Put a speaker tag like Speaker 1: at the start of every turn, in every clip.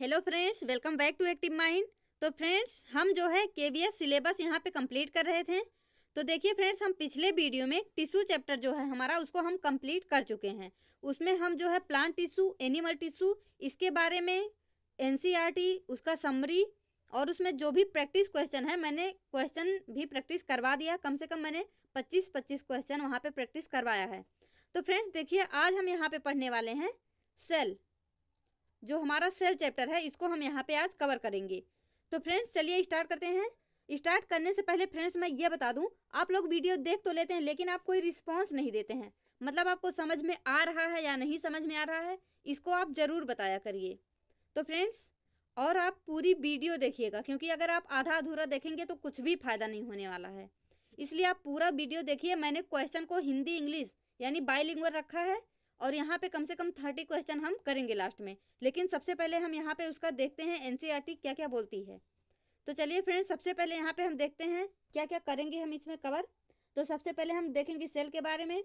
Speaker 1: Hello friends welcome back to active mind तो friends हम जो है के वी एस सिलेबस यहाँ पे कंप्लीट कर रहे थे तो देखिए फ्रेंड्स हम पिछले वीडियो में टिश्यू चैप्टर जो है हमारा उसको हम कंप्लीट कर चुके हैं उसमें हम जो है प्लांट टिश्यू एनिमल टिश्यू इसके बारे में एन e उसका समरी और उसमें जो भी प्रैक्टिस क्वेश्चन है मैंने क्वेश्चन भी प्रैक्टिस करवा दिया कम से कम मैंने पच्चीस पच्चीस क्वेश्चन वहाँ पर प्रैक्टिस करवाया है तो फ्रेंड्स देखिए आज हम यहाँ पर पढ़ने वाले हैं सेल जो हमारा सेल चैप्टर है इसको हम यहाँ पे आज कवर करेंगे तो फ्रेंड्स चलिए स्टार्ट करते हैं स्टार्ट करने से पहले फ्रेंड्स मैं ये बता दूँ आप लोग वीडियो देख तो लेते हैं लेकिन आप कोई रिस्पॉन्स नहीं देते हैं मतलब आपको समझ में आ रहा है या नहीं समझ में आ रहा है इसको आप ज़रूर बताया करिए तो फ्रेंड्स और आप पूरी वीडियो देखिएगा क्योंकि अगर आप आधा अधूरा देखेंगे तो कुछ भी फ़ायदा नहीं होने वाला है इसलिए आप पूरा वीडियो देखिए मैंने क्वेश्चन को हिंदी इंग्लिश यानी बाईलिंगुअल रखा है और यहाँ पे कम से कम थर्टी क्वेश्चन हम करेंगे लास्ट में लेकिन सबसे पहले हम यहाँ पे उसका देखते हैं एन e क्या क्या बोलती है तो चलिए फ्रेंड्स सबसे पहले यहाँ पे हम देखते हैं क्या क्या करेंगे हम इसमें कवर तो सबसे पहले हम देखेंगे सेल के बारे में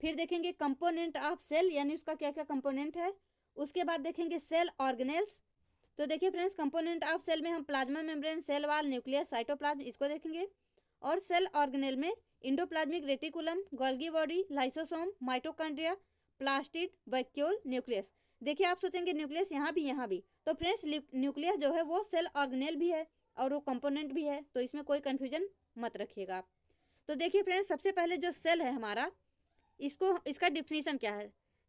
Speaker 1: फिर देखेंगे कंपोनेंट ऑफ सेल यानी उसका क्या क्या कंपोनेंट है उसके बाद देखेंगे सेल ऑर्गेनेल्स तो देखिए फ्रेंड्स कंपोनेंट ऑफ सेल में हम plasma membrane cell wall nucleus cytoplasm इसको देखेंगे और सेल ऑर्गेनेल में endoplasmic reticulum Golgi body lysosome mitochondria plastid vacuole nucleus देखिए आप सोचेंगे न्यूक्लियस यहाँ भी यहाँ भी तो फ्रेंड्स न्यूक्लियस जो है वो सेल ऑर्गेनेल भी है और वो कंपोनेंट भी है तो इसमें कोई कन्फ्यूजन मत रखिएगा आप तो देखिए फ्रेंड्स सबसे पहले जो सेल है हमारा इसको इसका डिफिनीसन क्या है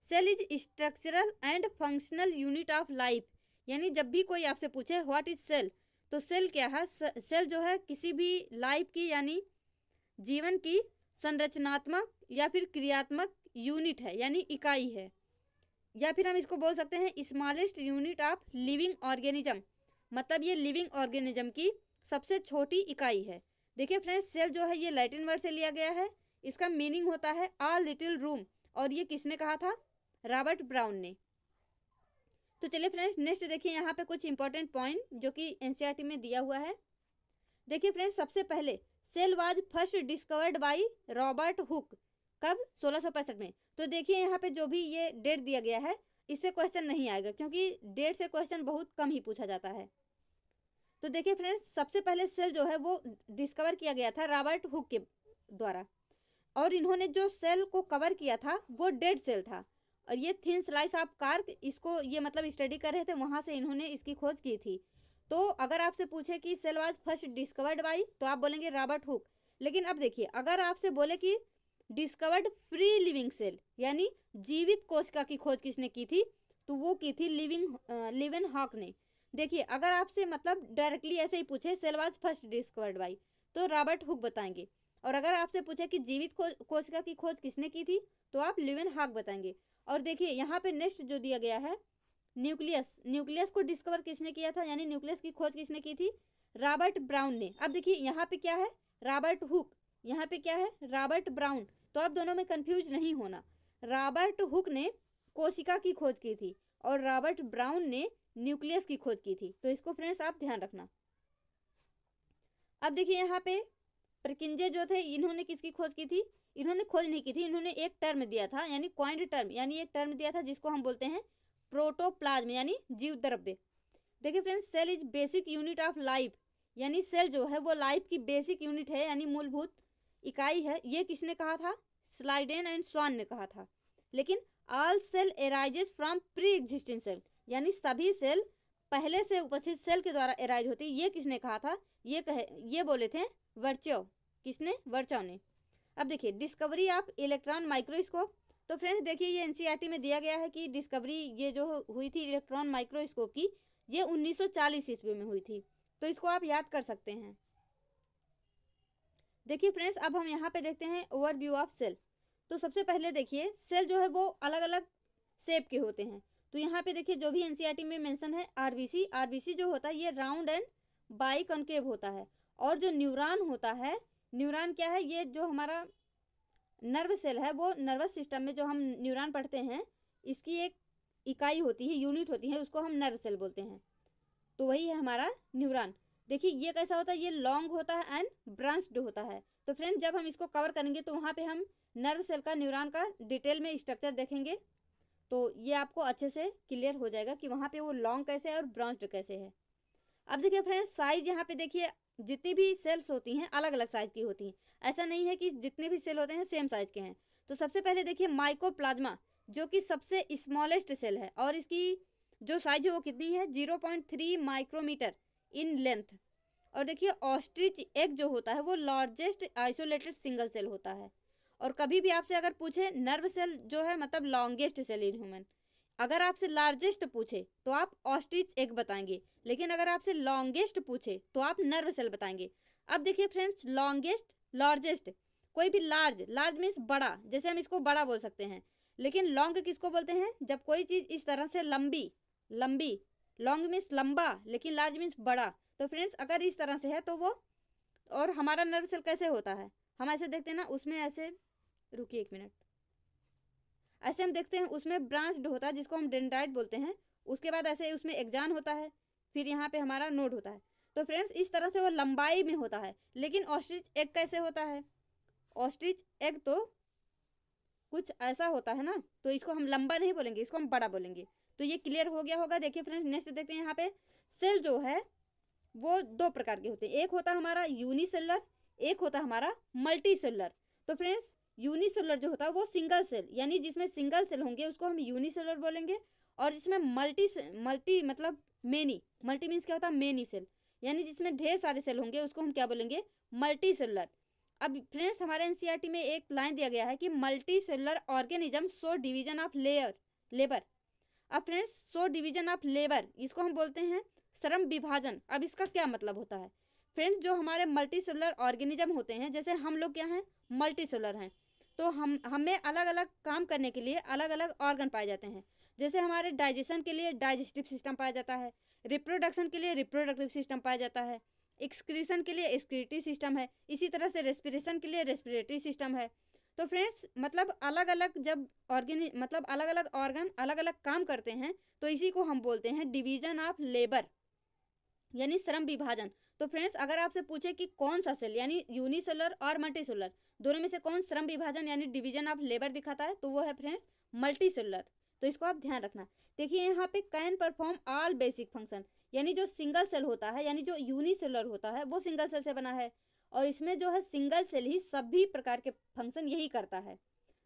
Speaker 1: cell is structural and functional unit of life यानी जब भी कोई आपसे पूछे व्हाट इज सेल तो सेल क्या है सेल जो है किसी भी लाइफ की यानी जीवन की संरचनात्मक या फिर क्रियात्मक यूनिट है यानी इकाई है या फिर हम इसको बोल सकते हैं smallest unit of living organism मतलब ये लिविंग ऑर्गेनिज्म की सबसे छोटी इकाई है देखिए फ्रेंड्स सेल जो है ये लैटिन वर्ड से लिया गया है इसका मीनिंग होता है आ लिटिल रूम और ये किसने कहा था रॉबर्ट ब्राउन ने तो चलिए फ्रेंड्स नेक्स्ट देखिए यहाँ पे कुछ इंपॉर्टेंट पॉइंट जो कि एनसीईआरटी में दिया हुआ है देखिए फ्रेंड्स सबसे पहले cell was first discovered by Robert Hooke कब सोलह में तो देखिए यहाँ पे जो भी ये डेट दिया गया है इससे क्वेश्चन नहीं आएगा क्योंकि डेट से क्वेश्चन बहुत कम ही पूछा जाता है तो देखिए फ्रेंड्स सबसे पहले सेल जो है वो डिस्कवर किया गया था रॉबर्ट हुक के द्वारा और इन्होंने जो सेल को कवर किया था वो डेड सेल था और ये थिन स्लाइस ऑफ कार्क इसको ये मतलब स्टडी कर रहे थे वहाँ से इन्होंने इसकी खोज की थी तो अगर आपसे पूछे कि cell was first discovered by तो आप बोलेंगे रॉबर्ट हुक लेकिन अब देखिए अगर आपसे बोले कि डिस्कवर्ड फ्री लिविंग सेल यानी जीवित कोशिका की खोज किसने की थी तो वो की थी लिविंग लिवन हॉक ने देखिए अगर आपसे मतलब डायरेक्टली ऐसे ही पूछे cell was first discovered by तो रॉबर्ट हुक बताएंगे और अगर आपसे पूछे कि जीवित कोशिका की खोज किसने की थी तो आप लिविन हॉक बताएंगे और देखिए यहाँ पे नेक्स्ट जो दिया गया है न्यूक्लियस न्यूक्लियस को डिस्कवर किसने किया था यानी न्यूक्लियस की खोज किसने की थी रॉबर्ट ब्राउन ने अब देखिए यहाँ पे क्या है रॉबर्ट हुक यहाँ पे क्या है रॉबर्ट ब्राउन तो आप दोनों में कंफ्यूज नहीं होना रॉबर्ट हुक ने कोशिका की खोज की थी और रॉबर्ट ब्राउन ने न्यूक्लियस की खोज की थी तो इसको फ्रेंड्स आप ध्यान रखना अब देखिए यहाँ पे प्रकिंजे जो थे इन्होंने किसकी खोज की थी इन्होंने खोज नहीं की थी इन्होंने एक टर्म दिया था यानी क्वाइंट टर्म यानी एक टर्म दिया था जिसको हम बोलते हैं प्रोटोप्लाज्म यानी जीव द्रव्य देखिए friends cell is basic unit of life यानी सेल जो है वो लाइफ की बेसिक यूनिट है यानी मूलभूत इकाई है ये किसने कहा था स्लाइडेन एंड स्वान ने कहा था लेकिन all cell arises from pre existing cell यानी सभी सेल पहले से उपस्थित सेल के द्वारा एराइज होती ये किसने कहा था ये कहे ये बोले थे वर्चो किसने वर्चो ने अब देखिए डिस्कवरी ऑफ इलेक्ट्रॉन माइक्रोस्कोप तो फ्रेंड्स देखिए ये एन e में दिया गया है कि डिस्कवरी ये जो हुई थी इलेक्ट्रॉन माइक्रोस्कोप की ये 1940 ईस्वी में हुई थी तो इसको आप याद कर सकते हैं देखिए फ्रेंड्स अब हम यहाँ पे देखते हैं ओवरव्यू ऑफ सेल तो सबसे पहले देखिए सेल जो है वो अलग अलग शेप के होते हैं तो यहाँ पे देखिए जो भी एनसीईआरटी e में मेंशन है आरबीसी आरबीसी जो होता है ये राउंड एंड बाई कॉन्केव होता है और जो न्यूरॉन होता है न्यूरॉन क्या है ये जो हमारा नर्व सेल है वो नर्वस सिस्टम में जो हम न्यूरॉन पढ़ते हैं इसकी एक इकाई होती है यूनिट होती है उसको हम नर्व सेल बोलते हैं तो वही है हमारा न्यूरॉन देखिए ये कैसा होता है ये लॉन्ग होता है एंड ब्रांच्ड होता है तो फ्रेंड जब हम इसको कवर करेंगे तो वहाँ पे हम नर्व सेल का न्यूरॉन का डिटेल में स्ट्रक्चर देखेंगे तो ये आपको अच्छे से क्लियर हो जाएगा कि वहाँ पे वो लॉन्ग कैसे है और ब्रांच्ड कैसे है अब देखिए फ्रेंड साइज यहाँ पे देखिए जितनी भी सेल्स होती हैं अलग अलग साइज़ की होती हैं ऐसा नहीं है कि जितने भी सेल होते हैं सेम साइज़ के हैं तो सबसे पहले देखिए माइको जो कि सबसे स्मॉलेस्ट सेल है और इसकी जो साइज है वो कितनी है zero point three micrometre in length और देखिए ऑस्ट्रिच एग जो होता है वो लार्जेस्ट आइसोलेटेड सिंगल सेल होता है और कभी भी आपसे अगर पूछे नर्व सेल जो है मतलब लॉन्गेस्ट सेल इन ह्यूमन अगर आपसे लार्जेस्ट पूछे तो आप ऑस्ट्रिच एग बताएंगे लेकिन अगर आपसे लॉन्गेस्ट पूछे तो आप नर्व सेल बताएंगे अब देखिए फ्रेंड्स लॉन्गेस्ट लार्जेस्ट कोई भी लार्ज लार्ज मीन्स बड़ा जैसे हम इसको बड़ा बोल सकते हैं लेकिन लॉन्ग किसको बोलते हैं जब कोई चीज़ इस तरह से लंबी लंबी लॉन्ग मीन्स लंबा लेकिन लार्ज मीन्स बड़ा तो फ्रेंड्स अगर इस तरह से है तो वो और हमारा नर्व सेल कैसे होता है हम ऐसे देखते हैं ना उसमें ऐसे रुकिए एक मिनट ऐसे हम देखते हैं उसमें ब्रांच्ड होता है जिसको हम डेंड्राइट बोलते हैं उसके बाद ऐसे उसमें एग्जान होता है फिर यहाँ पे हमारा नोड होता है तो फ्रेंड्स इस तरह से वो लंबाई में होता है लेकिन ऑस्ट्रिच एग कैसे होता है ऑस्ट्रिच एग तो कुछ ऐसा होता है ना तो इसको हम लंबा नहीं बोलेंगे इसको हम बड़ा बोलेंगे तो ये क्लियर हो गया होगा देखिए फ्रेंड्स नेक्स्ट देखते हैं यहाँ पे सेल जो है वो दो प्रकार के होते हैं एक होता हमारा यूनिसेलर एक होता हमारा मल्टी सेलर तो फ्रेंड्स यूनिसेलर जो होता है वो सिंगल सेल यानी जिसमें सिंगल सेल होंगे उसको हम यूनिसेलर बोलेंगे और जिसमें मल्टी मल्टी मतलब मेनी मल्टी मीन्स क्या होता है मेनी सेल यानी जिसमें ढेर सारे सेल होंगे उसको हम क्या बोलेंगे मल्टी सेलर अब फ्रेंड्स हमारे एनसीईआरटी e में एक लाइन दिया गया है कि multicellular organism so division of layer labour अब friends so division of labour इसको हम बोलते हैं श्रम विभाजन अब इसका क्या मतलब होता है फ्रेंड्स जो हमारे मल्टी सेलुलर ऑर्गेनिज्म होते हैं जैसे हम लोग क्या हैं मल्टी सेलुलर हैं तो हम हमें अलग अलग काम करने के लिए अलग अलग ऑर्गन पाए जाते हैं जैसे हमारे डाइजेशन के लिए डाइजेस्टिव सिस्टम पाया जाता है रिप्रोडक्शन के लिए रिप्रोडक्टिव सिस्टम पाया जाता है एक्सक्रीशन के लिए एक्सक्रीटरी सिस्टम है इसी तरह से रेस्पिरेशन के लिए रेस्पिरेटरी सिस्टम है तो फ्रेंड्स मतलब अलग अलग जब ऑर्गेनि मतलब अलग अलग ऑर्गन अलग अलग काम करते हैं तो इसी को हम बोलते हैं डिवीजन ऑफ लेबर यानी श्रम विभाजन तो फ्रेंड्स अगर आपसे पूछे कि कौन सा सेल यानी यूनिसेलर और मल्टीसेलर दोनों में से कौन श्रम विभाजन यानी डिवीजन ऑफ लेबर दिखाता है तो वो है फ्रेंड्स मल्टीसेलर तो इसको आप ध्यान रखना देखिए यहाँ पे can perform all basic function यानी जो सिंगल सेल होता है यानी जो यूनिसेलर होता है वो सिंगल सेल से बना है और इसमें जो है सिंगल सेल ही सभी प्रकार के फंक्शन यही करता है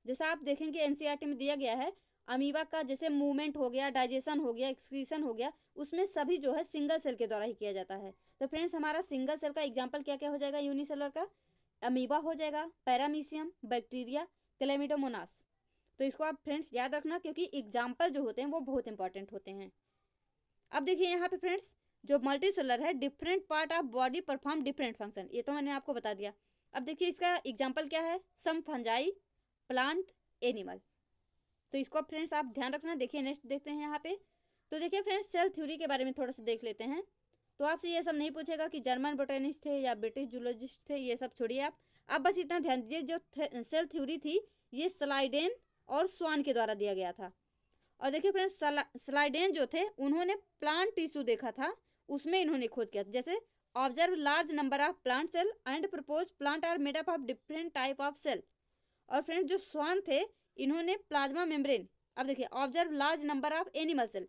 Speaker 1: जैसा आप देखेंगे एनसीईआरटी e में दिया गया है अमीबा का जैसे मूवमेंट हो गया डाइजेशन हो गया एक्सक्रीशन हो गया उसमें सभी जो है सिंगल सेल के द्वारा ही किया जाता है तो फ्रेंड्स हमारा सिंगल सेल का एग्जाम्पल क्या क्या हो जाएगा यूनिसेलर का अमीबा हो जाएगा पैरामीशियम बैक्टीरिया क्लेमिडोमोनास तो इसको आप फ्रेंड्स याद रखना क्योंकि एग्जाम्पल जो होते हैं वो बहुत इंपॉर्टेंट होते हैं अब देखिए यहाँ पे फ्रेंड्स जो मल्टी सोलर है different part of body perform different function ये तो मैंने आपको बता दिया अब देखिए इसका एग्जाम्पल क्या है सम फंजाई प्लांट एनिमल तो इसको फ्रेंड्स आप ध्यान रखना देखिए नेक्स्ट देखते हैं यहाँ पे तो देखिए फ्रेंड्स सेल थ्योरी के बारे में थोड़ा सा देख लेते हैं तो आपसे ये सब नहीं पूछेगा कि जर्मन बोटेनिस्ट थे या ब्रिटिश जूलॉजिस्ट थे ये सब छोड़िए आप अब बस इतना ध्यान दीजिए जो थे, सेल थ्योरी थी ये स्लाइडेन और स्वान के द्वारा दिया गया था और देखिए फ्रेंड्स स्लाइडेन जो थे उन्होंने प्लांट टिश्यू देखा था उसमें इन्होंने खोज किया जैसे observe large number of plant cell and propose plant are up of different type of cell और फ्रेंड जो स्वान थे इन्होंने प्लाज्मा मेम्ब्रेन अब देखिए observe large number of animal cell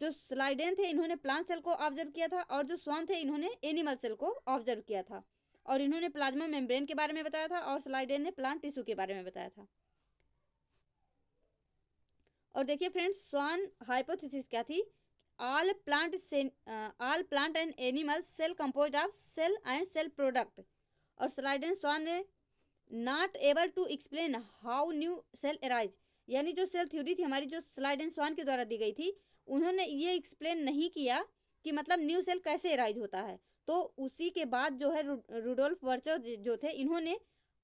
Speaker 1: जो स्लाइडेन थे इन्होंने प्लांट सेल को ऑब्जर्व किया था और जो स्वान थे इन्होंने एनिमल सेल को ऑब्जर्व किया था और इन्होंने प्लाज्मा मेम्ब्रेन के बारे में बताया था और स्लाइडेन ने प्लांट टिश्यू के बारे में बताया था और देखिए फ्रेंड्स स्वान हाइपोथेसिस क्या थी all plant uh, all plant and animals cell composed of cell and cell product और स्लाइडन स्वान ने not able to explain how new cell arise यानी जो सेल थ्योरी थी हमारी जो स्लाइडन स्वान के द्वारा दी गई थी उन्होंने ये एक्सप्लेन नहीं किया कि मतलब न्यू सेल कैसे एराइज होता है तो उसी के बाद जो है रूडोल्फ वर्चो जो थे इन्होंने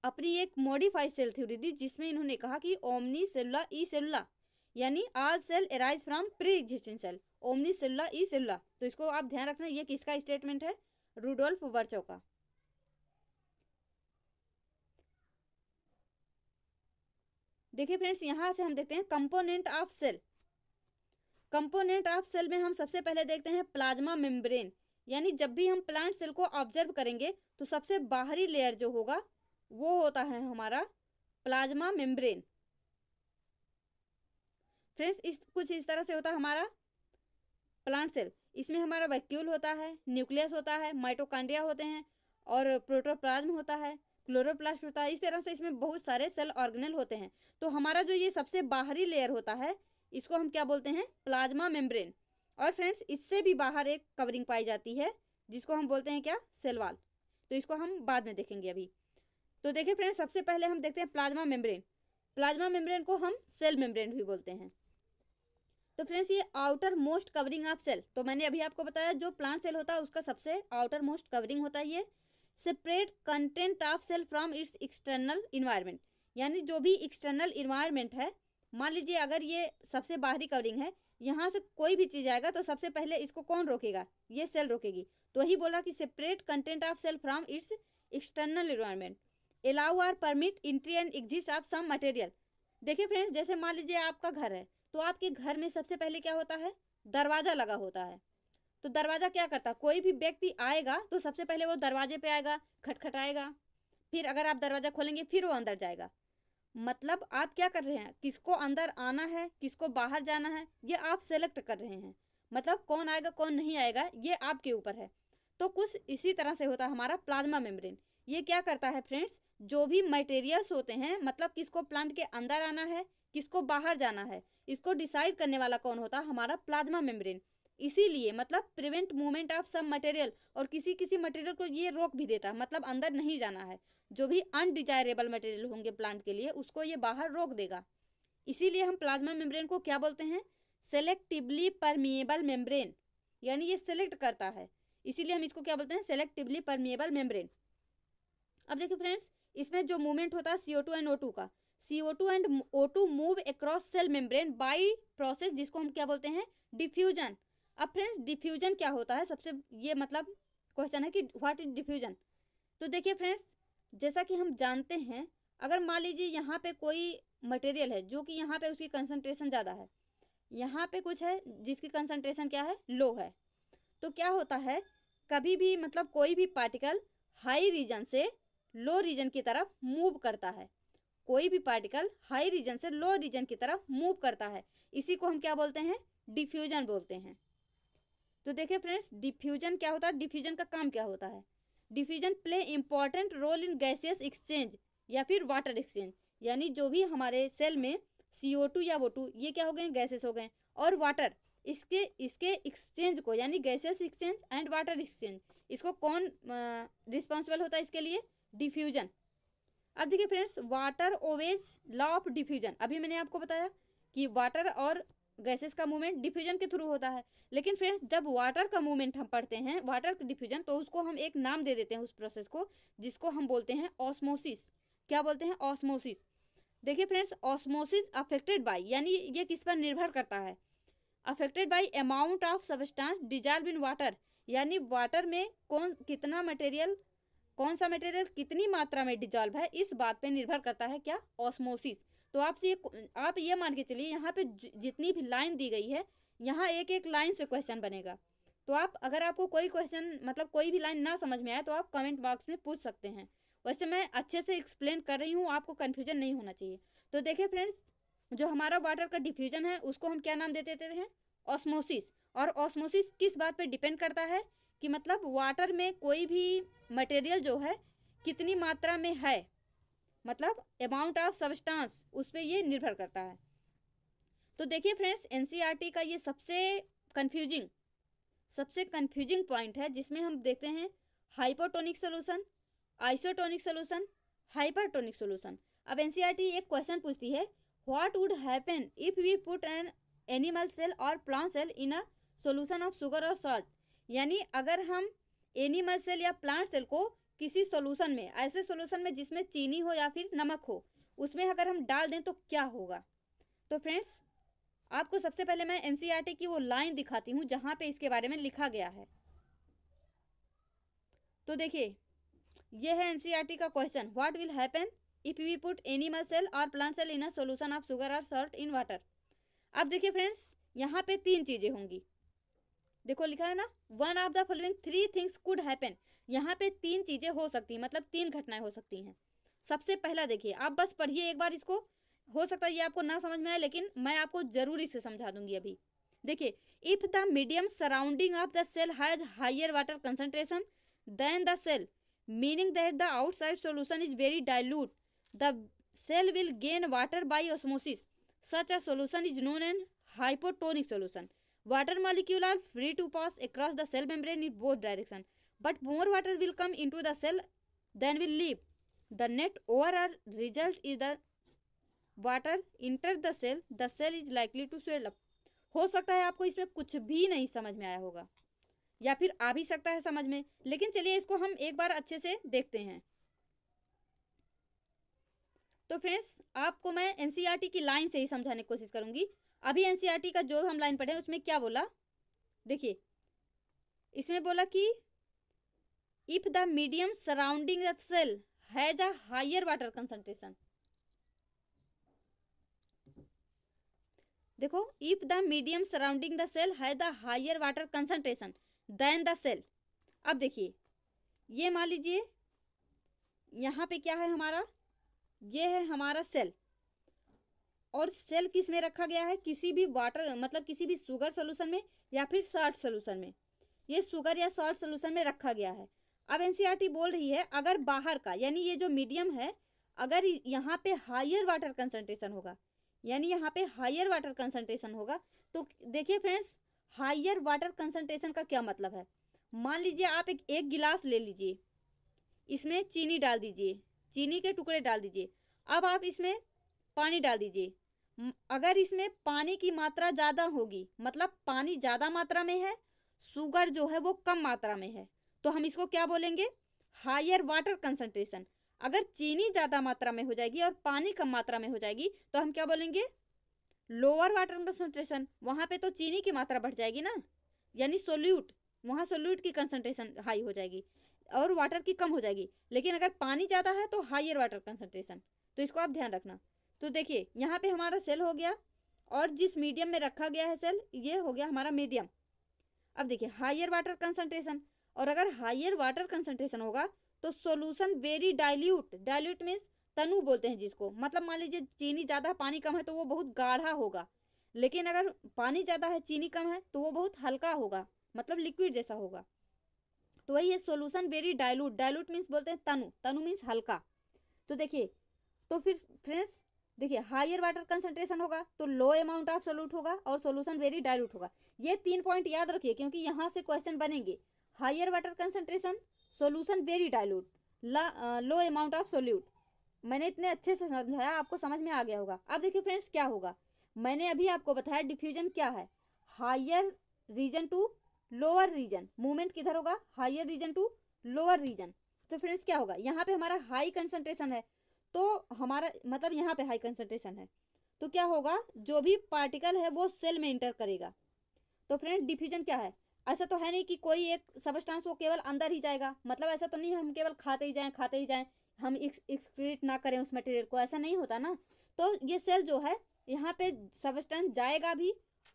Speaker 1: अपनी एक मॉडिफाइड सेल थ्योरी दी जिसमें इन्होंने कहा कि ओमनी सेलुला ई सेलुला यानी all cell arise from pre existing cell ओमनी सेलुला ई सेलुला तो इसको आप ध्यान रखना ये किसका स्टेटमेंट है रूडोल्फ वर्चो का देखिए फ्रेंड्स यहाँ से हम देखते हैं component of cell component of cell में हम सबसे पहले देखते हैं प्लाज्मा मेम्ब्रेन यानी जब भी हम प्लांट सेल को ऑब्जर्व करेंगे तो सबसे बाहरी लेयर जो होगा वो होता है हमारा प्लाज्मा मेम्ब्रेन फ्रेंड्स इस कुछ इस तरह से होता है हमारा प्लांट सेल इसमें हमारा वैक्यूल होता है न्यूक्लियस होता है माइटोकांड्रिया होते हैं और प्रोटोप्लाज्म होता है क्लोरोप्लास्ट होता है इस तरह से इसमें बहुत सारे सेल ऑर्गेनल होते हैं तो हमारा जो ये सबसे बाहरी लेयर होता है इसको हम क्या बोलते हैं प्लाज्मा मेम्ब्रेन और फ्रेंड्स इससे भी बाहर एक कवरिंग पाई जाती है जिसको हम बोलते हैं क्या सेलवाल तो इसको हम बाद में देखेंगे अभी तो देखिए फ्रेंड्स सबसे पहले हम देखते हैं प्लाज्मा मेम्ब्रेन प्लाज्मा मेम्ब्रेन को हम सेल मेम्ब्रेन भी बोलते हैं तो फ्रेंड्स ये outermost covering of cell तो मैंने अभी आपको बताया जो प्लांट सेल होता है उसका सबसे आउटर मोस्ट कवरिंग होता है ये separate content of cell from its external environment यानी जो भी एक्सटर्नल इन्वायरमेंट है मान लीजिए अगर ये सबसे बाहरी कवरिंग है यहाँ से कोई भी चीज़ आएगा तो सबसे पहले इसको कौन रोकेगा ये सेल रोकेगी तो वही बोला कि separate content of cell from its external environment allow or permit entry and exit of some material देखिए फ्रेंड्स जैसे मान लीजिए आपका घर है तो आपके घर में सबसे पहले क्या होता है दरवाज़ा लगा होता है तो दरवाज़ा क्या करता है कोई भी व्यक्ति आएगा तो सबसे पहले वो दरवाजे पे आएगा खटखटाएगा फिर अगर आप दरवाज़ा खोलेंगे फिर वो अंदर जाएगा मतलब आप क्या कर रहे हैं किसको अंदर आना है किसको बाहर जाना है ये आप सेलेक्ट कर रहे हैं मतलब कौन आएगा कौन नहीं आएगा ये आपके ऊपर है तो कुछ इसी तरह से होता है हमारा प्लाज्मा मेम्ब्रेन ये क्या करता है फ्रेंड्स जो भी मटेरियल्स होते हैं मतलब किसको प्लांट के अंदर आना है किसको बाहर जाना है इसको डिसाइड करने वाला कौन होता है हमारा प्लाज्मा मेम्ब्रेन इसीलिए मतलब prevent movement of some material और किसी किसी मटेरियल को ये रोक भी देता है मतलब अंदर नहीं जाना है जो भी अनडिजायरेबल मटेरियल होंगे प्लांट के लिए उसको ये बाहर रोक देगा इसीलिए हम प्लाज्मा मेम्ब्रेन को क्या बोलते हैं सेलेक्टिवली परमिएबल मेम्ब्रेन यानी ये सेलेक्ट करता है इसीलिए हम इसको क्या बोलते हैं सेलेक्टिवली परमिएबल मेम्ब्रेन अब देखिए फ्रेंड्स इसमें जो मूवमेंट होता है C O two and O two का C O two and O two move across cell membrane by process जिसको हम क्या बोलते हैं डिफ्यूजन अब फ्रेंड्स डिफ्यूजन क्या होता है सबसे ये मतलब क्वेश्चन है कि व्हाट इज डिफ्यूजन तो देखिए फ्रेंड्स जैसा कि हम जानते हैं अगर मान लीजिए यहाँ पे कोई मटेरियल है जो कि यहाँ पे उसकी कंसंट्रेशन ज़्यादा है यहाँ पे कुछ है जिसकी कंसंट्रेशन क्या है लो है तो क्या होता है कभी भी मतलब कोई भी पार्टिकल हाई रीजन से लो रीजन की तरफ मूव करता है कोई भी पार्टिकल हाई रीजन से लो रीजन की तरफ मूव करता है इसी को हम क्या बोलते हैं डिफ्यूजन बोलते हैं तो देखिए फ्रेंड्स डिफ्यूजन क्या होता है डिफ्यूजन का काम क्या होता है diffusion play important role in gaseous exchange या फिर वाटर एक्सचेंज यानी जो भी हमारे सेल में सी ओ टू या वो टू ये क्या हो गए गैसेस हो गए और वाटर इसके इसके एक्सचेंज को यानी gases exchange and water exchange इसको कौन रिस्पॉन्सिबल होता है इसके लिए डिफ्यूजन अब देखिए friends water obeys law of diffusion अभी मैंने आपको बताया कि वाटर और गैसेस का मूवमेंट डिफ्यूजन के थ्रू होता है लेकिन फ्रेंड्स जब वाटर का मूवमेंट हम पढ़ते हैं वाटर डिफ्यूजन तो उसको हम एक नाम दे देते हैं उस प्रोसेस को जिसको हम बोलते हैं ऑस्मोसिस क्या बोलते हैं ऑस्मोसिस देखिए फ्रेंड्स ऑस्मोसिस अफेक्टेड बाय यानी ये किस पर निर्भर करता है affected by amount of substance dissolve in water यानी वाटर में कौन कितना मटेरियल कौन सा मटेरियल कितनी मात्रा में डिजॉल्व है इस बात पे निर्भर करता है क्या ऑस्मोसिस तो आपसे ये आप ये मान के चलिए यहाँ पे जितनी भी लाइन दी गई है यहाँ एक एक लाइन से क्वेश्चन बनेगा तो आप अगर आपको कोई क्वेश्चन मतलब कोई भी लाइन ना समझ में आए तो आप कमेंट बॉक्स में पूछ सकते हैं वैसे मैं अच्छे से एक्सप्लेन कर रही हूँ आपको कन्फ्यूजन नहीं होना चाहिए तो देखिए फ्रेंड्स जो हमारा वाटर का डिफ्यूजन है उसको हम क्या नाम दे देते हैं ऑस्मोसिस और ऑस्मोसिस किस बात पर डिपेंड करता है कि मतलब वाटर में कोई भी मटेरियल जो है कितनी मात्रा में है मतलब अमाउंट ऑफ सब्सटेंस उस पर ये निर्भर करता है तो देखिए फ्रेंड्स एनसीईआरटी e का ये सबसे कन्फ्यूजिंग सबसे कन्फ्यूजिंग पॉइंट है जिसमें हम देखते हैं hypotonic solution isotonic solution hypertonic solution अब एन e एक क्वेश्चन पूछती है what would happen if we put an animal cell और plant cell in a solution of sugar और सॉल्ट यानी अगर हम एनिमल सेल या प्लांट सेल को किसी सोल्यूशन में ऐसे सोल्यूशन में जिसमें चीनी हो या फिर नमक हो उसमें अगर हम डाल दें तो क्या होगा तो फ्रेंड्स आपको सबसे पहले मैं एन e की वो लाइन दिखाती हूँ जहाँ पे इसके बारे में लिखा गया है तो देखिए यह है एन e का question what will happen if we put animal cell और plant cell in a solution of sugar और सॉल्ट इन वाटर अब देखिए फ्रेंड्स यहाँ पे तीन चीज़ें होंगी देखो लिखा है ना one of the following three things could happen यहाँ पे तीन चीज़ें हो सकती हैं मतलब तीन घटनाएं हो सकती हैं सबसे पहला देखिए आप बस पढ़िए एक बार इसको हो सकता है ये आपको ना समझ में आए लेकिन मैं आपको जरूर इसे समझा दूंगी अभी देखिए if the medium surrounding of the cell has higher water concentration then the cell meaning that the outside solution is very dilute the cell will gain water by osmosis such a solution is known an hypotonic solution Water molecule are free to pass across the cell membrane in both direction. But more water will come into the cell than will leave. The net overall result is the water enter the cell. The cell is likely to swell up. हो सकता है आपको इसमें कुछ भी नहीं समझ में आया होगा या फिर आ भी सकता है समझ में लेकिन चलिए इसको हम एक बार अच्छे से देखते हैं तो फ्रेंड्स आपको मैं एनसीईआरटी की लाइन से ही समझाने की कोशिश करूंगी अभी एनसीईआरटी e का जो हम लाइन पढ़े उसमें क्या बोला देखिए इसमें बोला कि if the medium surrounding the cell has a higher water concentration देखो if the medium surrounding the cell है the higher water concentration then the cell अब देखिए ये मान लीजिए यहाँ पे क्या है हमारा ये है हमारा सेल और सेल किस में रखा गया है किसी भी वाटर मतलब किसी भी शुगर सोल्यूशन में या फिर सॉल्ट सोल्यूशन में ये शुगर या सॉल्ट सोल्यूशन में रखा गया है अब एन e बोल रही है अगर बाहर का यानी ये जो मीडियम है अगर यहाँ पे हायर वाटर कंसनट्रेशन होगा यानी यहाँ पे हायर वाटर कंसनट्रेशन होगा तो देखिए फ्रेंड्स हायर वाटर कंसनट्रेशन का क्या मतलब है मान लीजिए आप एक एक गिलास ले लीजिए इसमें चीनी डाल दीजिए चीनी के टुकड़े डाल दीजिए अब आप इसमें पानी डाल दीजिए अगर इसमें पानी की मात्रा ज़्यादा होगी मतलब पानी ज़्यादा मात्रा में है शुगर जो है वो कम मात्रा में है तो हम इसको क्या बोलेंगे हायर वाटर कंसनट्रेशन अगर चीनी ज़्यादा मात्रा में हो जाएगी और पानी कम मात्रा में हो जाएगी तो हम क्या बोलेंगे लोअर वाटर कंसनट्रेशन वहाँ पे तो चीनी की मात्रा बढ़ जाएगी ना यानी सोल्यूट वहाँ सोल्यूट की कंसनट्रेशन हाई हो जाएगी और वाटर की कम हो जाएगी लेकिन अगर पानी ज़्यादा है तो हायर वाटर कंसनट्रेशन तो इसको आप ध्यान रखना तो देखिए यहाँ पे हमारा सेल हो गया और जिस मीडियम में रखा गया है सेल ये हो गया हमारा मीडियम अब देखिए हायर वाटर कंसनट्रेशन और अगर हायर वाटर कंसनट्रेशन होगा तो solution very dilute dilute means तनु बोलते हैं जिसको मतलब मान लीजिए चीनी ज़्यादा पानी कम है तो वो बहुत गाढ़ा होगा लेकिन अगर पानी ज़्यादा है चीनी कम है तो वो बहुत हल्का होगा मतलब लिक्विड जैसा होगा तो वही है solution very dilute dilute means बोलते हैं तनु तनु मीन्स हल्का तो देखिए तो फिर फ्रेंड्स देखिए हायर वाटर कंसेंट्रेशन होगा तो लो अमाउंट ऑफ सोल्यूट होगा और सोल्यूशन वेरी डायल्यूट होगा ये तीन पॉइंट याद रखिए क्योंकि यहाँ से क्वेश्चन बनेंगे higher water concentration solution very dilute low amount of solute मैंने इतने अच्छे से समझाया आपको समझ में आ गया होगा अब देखिए फ्रेंड्स क्या होगा मैंने अभी आपको बताया डिफ्यूजन क्या है higher region to lower region movement किधर होगा higher region to lower region तो फ्रेंड्स क्या होगा यहाँ पे हमारा हाई कंसंट्रेशन है तो हमारा मतलब यहाँ पे हाई कंसनट्रेशन है तो क्या होगा जो भी पार्टिकल है वो सेल में इंटर करेगा तो फ्रेंड डिफ्यूजन क्या है ऐसा तो है नहीं कि कोई एक सबस्टांस वो केवल अंदर ही जाएगा मतलब ऐसा तो नहीं हम केवल खाते ही जाएं खाते ही जाएं हम एक्सक्रीट ना करें उस मटेरियल को ऐसा नहीं होता ना तो ये सेल जो है यहाँ पे सबस्टांस जाएगा भी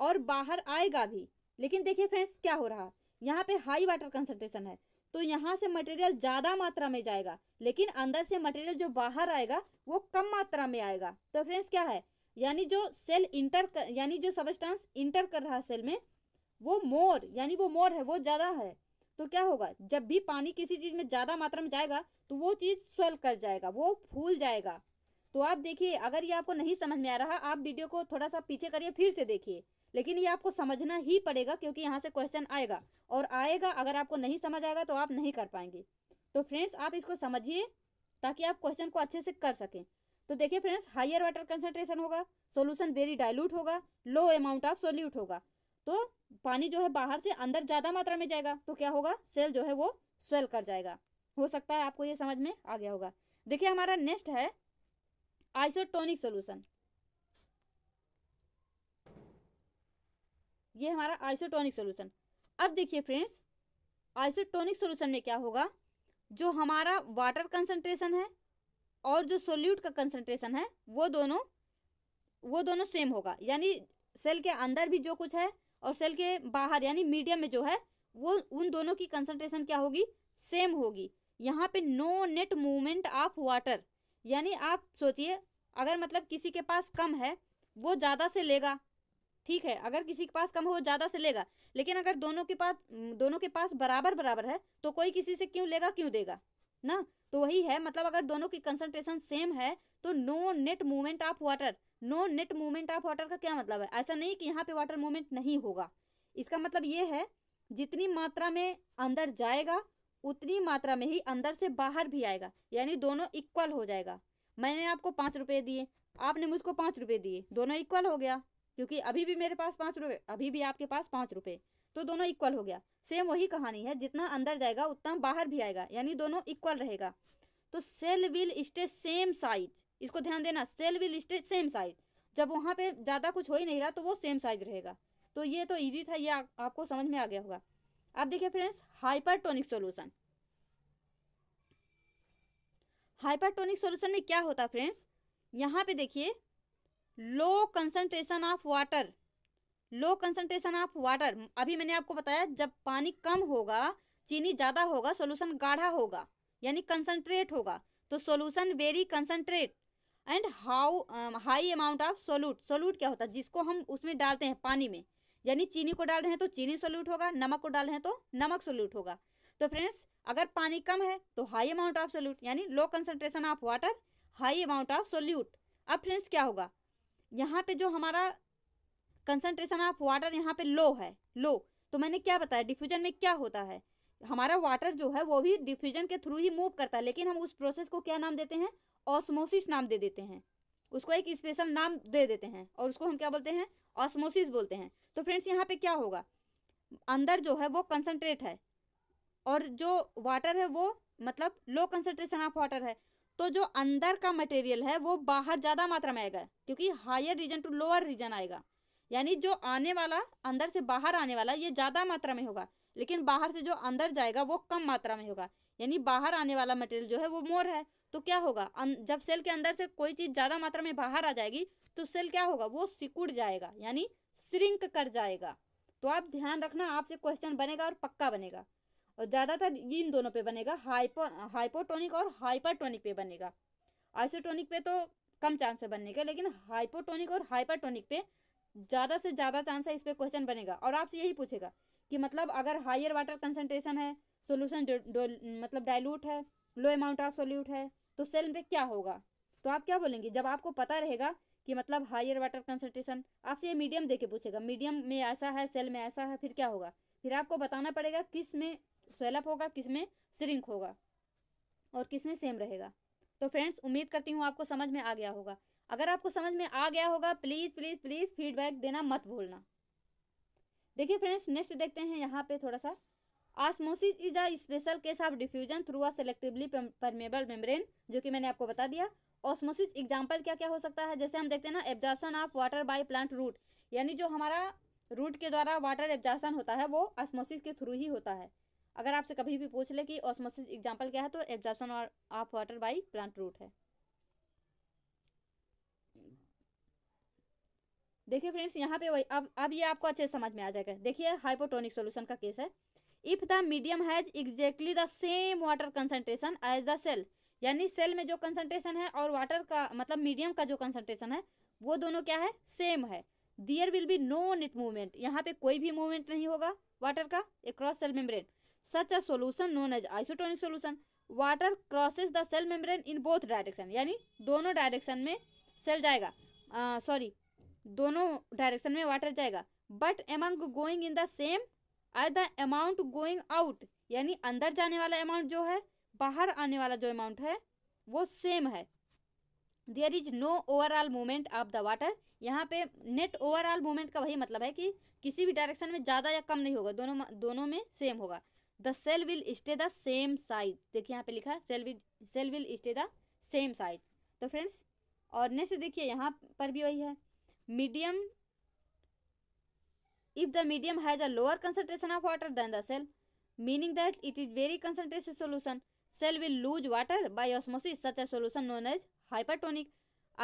Speaker 1: और बाहर आएगा भी लेकिन देखिए फ्रेंड्स क्या हो रहा है यहाँ पे हाई वाटर कंसनट्रेशन है तो यहाँ से मटेरियल ज़्यादा मात्रा में जाएगा लेकिन अंदर से मटेरियल जो बाहर आएगा वो कम मात्रा में आएगा तो फ्रेंड्स क्या है यानी जो सेल इंटर कर यानी जो सबस्टांस इंटर कर रहा है सेल में वो मोर यानी वो मोर है वो ज़्यादा है तो क्या होगा जब भी पानी किसी चीज़ में ज़्यादा मात्रा में जाएगा तो वो चीज़ स्वेल कर जाएगा वो फूल जाएगा तो आप देखिए अगर ये आपको नहीं समझ में आ रहा आप वीडियो को थोड़ा सा पीछे करिए फिर से देखिए लेकिन ये आपको समझना ही पड़ेगा क्योंकि यहाँ से क्वेश्चन आएगा और आएगा अगर आपको नहीं समझ आएगा तो आप नहीं कर पाएंगे तो फ्रेंड्स आप इसको समझिए ताकि आप क्वेश्चन को अच्छे से कर सकें तो देखिए फ्रेंड्स हाइयर वाटर कंसनट्रेशन होगा सोल्यूशन वेरी डायल्यूट होगा लो अमाउंट ऑफ सोल्यूट होगा तो पानी जो है बाहर से अंदर ज़्यादा मात्रा में जाएगा तो क्या होगा सेल जो है वो स्वेल कर जाएगा हो सकता है आपको ये समझ में आ गया होगा देखिए हमारा नेक्स्ट है आइसोटोनिक सोल्यूशन ये हमारा आइसोटोनिक सोल्यूशन अब देखिए फ्रेंड्स आइसोटोनिक सोल्यूशन में क्या होगा जो हमारा वाटर कंसनट्रेशन है और जो सोल्यूट का कंसनट्रेशन है वो दोनों वो दोनों सेम होगा यानी सेल के अंदर भी जो कुछ है और सेल के बाहर यानी मीडियम में जो है वो उन दोनों की कंसनट्रेशन क्या होगी सेम होगी यहाँ पे no net movement of water यानी आप सोचिए अगर मतलब किसी के पास कम है वो ज़्यादा से लेगा ठीक है अगर किसी के पास कम हो ज़्यादा से लेगा लेकिन अगर दोनों के पास दोनों के पास बराबर बराबर है तो कोई किसी से क्यों लेगा क्यों देगा ना तो वही है मतलब अगर दोनों की कंसंट्रेशन सेम है तो no net movement of water no net movement of water का क्या मतलब है ऐसा नहीं कि यहाँ पे वाटर मूवमेंट नहीं होगा इसका मतलब ये है जितनी मात्रा में अंदर जाएगा उतनी मात्रा में ही अंदर से बाहर भी आएगा यानी दोनों इक्वल हो जाएगा मैंने आपको पाँच रुपये दिए आपने मुझको पाँच रुपये दिए दोनों इक्वल हो गया क्योंकि अभी भी मेरे पास पाँच रुपये अभी भी आपके पास पाँच रुपये तो दोनों इक्वल हो गया सेम वही कहानी है जितना अंदर जाएगा उतना बाहर भी आएगा यानी दोनों इक्वल रहेगा तो cell will stay same size इसको ध्यान देना cell will stay same size जब वहाँ पे ज़्यादा कुछ हो ही नहीं रहा तो वो सेम साइज रहेगा तो ये तो ईजी था ये आ, आपको समझ में आ गया होगा अब देखिए friends hypertonic solution hypertonic solution में क्या होता फ्रेंड्स यहाँ पे देखिए low concentration of water low concentration of water अभी मैंने आपको बताया जब पानी कम होगा चीनी ज़्यादा होगा सोल्यूशन गाढ़ा होगा यानी कंसंट्रेट होगा तो solution very concentrate and how high amount of solute solute क्या होता है जिसको हम उसमें डालते हैं पानी में यानी चीनी को डाल रहे हैं तो चीनी सोल्यूट होगा नमक को डाल रहे हैं तो नमक सोल्यूट होगा तो फ्रेंड्स अगर पानी कम है तो हाई अमाउंट ऑफ सोल्यूट यानी low concentration of water high amount of solute अब फ्रेंड्स क्या होगा यहाँ पे जो हमारा कंसनट्रेशन ऑफ वाटर यहाँ पे लो है लो तो मैंने क्या बताया डिफ्यूजन में क्या होता है हमारा वाटर जो है वो भी डिफ्यूजन के थ्रू ही मूव करता है लेकिन हम उस प्रोसेस को क्या नाम देते हैं ऑस्मोसिस नाम दे देते हैं उसको एक स्पेशल नाम दे देते हैं और उसको हम क्या बोलते हैं ऑस्मोसिस बोलते हैं तो फ्रेंड्स यहाँ पे क्या होगा अंदर जो है वो कंसनट्रेट है और जो वाटर है वो मतलब लो कंसनट्रेशन ऑफ वाटर है तो जो अंदर का मटेरियल है वो बाहर ज़्यादा मात्रा में आएगा क्योंकि higher region to lower region आएगा यानी जो आने वाला अंदर से बाहर आने वाला ये ज़्यादा मात्रा में होगा लेकिन बाहर से जो अंदर जाएगा वो कम मात्रा में होगा यानी बाहर आने वाला मटेरियल जो है वो मोर है तो क्या होगा अं-, जब सेल के अंदर से कोई चीज़ ज़्यादा मात्रा में बाहर आ जाएगी तो सेल क्या होगा वो सिकुड़ जाएगा यानी श्रिंक कर जाएगा तो आप ध्यान रखना आपसे क्वेश्चन बनेगा और पक्का बनेगा और ज़्यादातर इन दोनों पे बनेगा हाइपो हाइपोटोनिक और हाइपरटोनिक पे बनेगा आइसोटोनिक पे तो कम चांस है बनने का लेकिन हाइपोटोनिक और हाइपरटोनिक पे ज़्यादा से ज़्यादा चांस है इस पर क्वेश्चन बनेगा और आपसे यही पूछेगा कि मतलब अगर हायर वाटर कंसनट्रेशन है सोल्यूशन मतलब डायलूट है लो अमाउंट ऑफ सोल्यूट है तो सेल में क्या होगा तो आप क्या बोलेंगे जब आपको पता रहेगा कि मतलब हायर वाटर कंसनट्रेशन आपसे ये मीडियम देके पूछेगा मीडियम में ऐसा है सेल में ऐसा है फिर क्या होगा फिर आपको बताना पड़ेगा किस में स्वेलअप होगा किस में श्रिंक होगा और किस में सेम रहेगा तो फ्रेंड्स उम्मीद करती हूँ आपको समझ में आ गया होगा अगर आपको समझ में आ गया होगा प्लीज़ प्लीज़ प्लीज़ फीडबैक देना मत भूलना देखिए फ्रेंड्स नेक्स्ट देखते हैं यहाँ पे थोड़ा सा osmosis is a special case of diffusion through a selectively permeable membrane जो कि मैंने आपको बता दिया ऑस्मोसिस एग्जाम्पल क्या क्या हो सकता है जैसे हम देखते हैं ना absorption of water by plant root यानी जो हमारा रूट के द्वारा वाटर एब्जॉर्प्शन होता है वो ऑस्मोसिस के थ्रू ही होता है अगर आपसे कभी भी पूछ ले कि ऑस्मोसिस एग्जाम्पल क्या है तो absorption of water by plant root है देखिए फ्रेंड्स यहाँ पे वही अब अब ये आपको अच्छे समझ में आ जाएगा देखिए हाइपोटोनिक सॉल्यूशन का केस है if the medium has exactly the same water concentration as the cell यानी सेल में जो कंसनट्रेशन है और वाटर का मतलब मीडियम का जो कंसनट्रेशन है वो दोनों क्या है सेम है there will be no net movement यहाँ पे कोई भी मूवमेंट नहीं होगा वाटर का across cell membrane such a solution known as isotonic solution water crosses the cell membrane in both direction यानी दोनों डायरेक्शन में सेल जाएगा सॉरी दोनों डायरेक्शन में वाटर जाएगा but amount going in the same at the amount going out यानी अंदर जाने वाला अमाउंट जो है बाहर आने वाला जो अमाउंट है वो सेम है there is no overall movement of the water यहाँ पे नेट ओवरऑल मूवमेंट का वही मतलब है कि किसी भी डायरेक्शन में ज़्यादा या कम नहीं होगा दोनों दोनों में सेम होगा the cell will stay the same size देखिए यहाँ पे लिखा cell will cell will stay the same size तो फ्रेंड्स और नेक्स्ट देखिए यहाँ पर भी वही है medium if the medium has a lower concentration of water then the cell meaning that it is very concentrated solution cell will lose water by osmosis such a solution known as hypertonic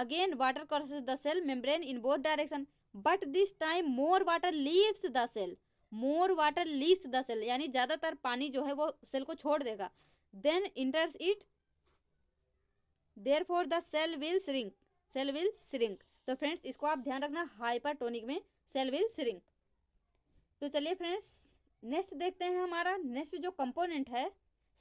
Speaker 1: again water crosses the cell membrane in both direction but this time more water leaves the cell more water leaves the cell यानी ज़्यादातर पानी जो है वो cell को छोड़ देगा then enters it therefore the cell will shrink cell will shrink तो फ्रेंड्स इसको आप ध्यान रखना हाइपरटोनिक में सेल विल श्रिंक तो चलिए फ्रेंड्स नेक्स्ट देखते हैं हमारा नेक्स्ट जो कंपोनेंट है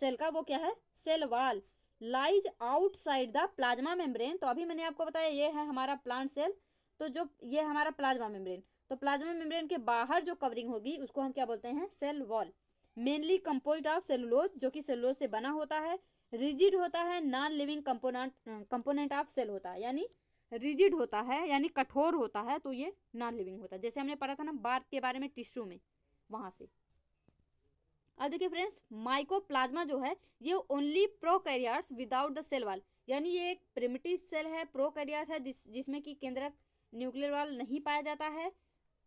Speaker 1: सेल का वो क्या है cell wall lies outside the plasma membrane तो अभी मैंने आपको बताया ये है हमारा प्लांट सेल तो जो ये हमारा प्लाज्मा मेम्ब्रेन तो प्लाज्मा मेम्ब्रेन के बाहर जो कवरिंग होगी उसको हम क्या बोलते हैं cell wall mainly compose of cellulose जो कि सेलुलोज से बना होता है रिजिड होता है non living component component of cell होता है यानी रिजिड होता है यानी कठोर होता है तो ये नॉन लिविंग होता है जैसे हमने पढ़ा था ना बार के बारे में टिश्यू में वहाँ से अब देखिए फ्रेंड्स प्लाज्मा जो है ये only prokaryotes without the cell wall यानी ये एक प्रिमिटिव सेल है प्रोकैरियट है जिस जिसमें कि केंद्रक न्यूक्लियर वाल नहीं पाया जाता है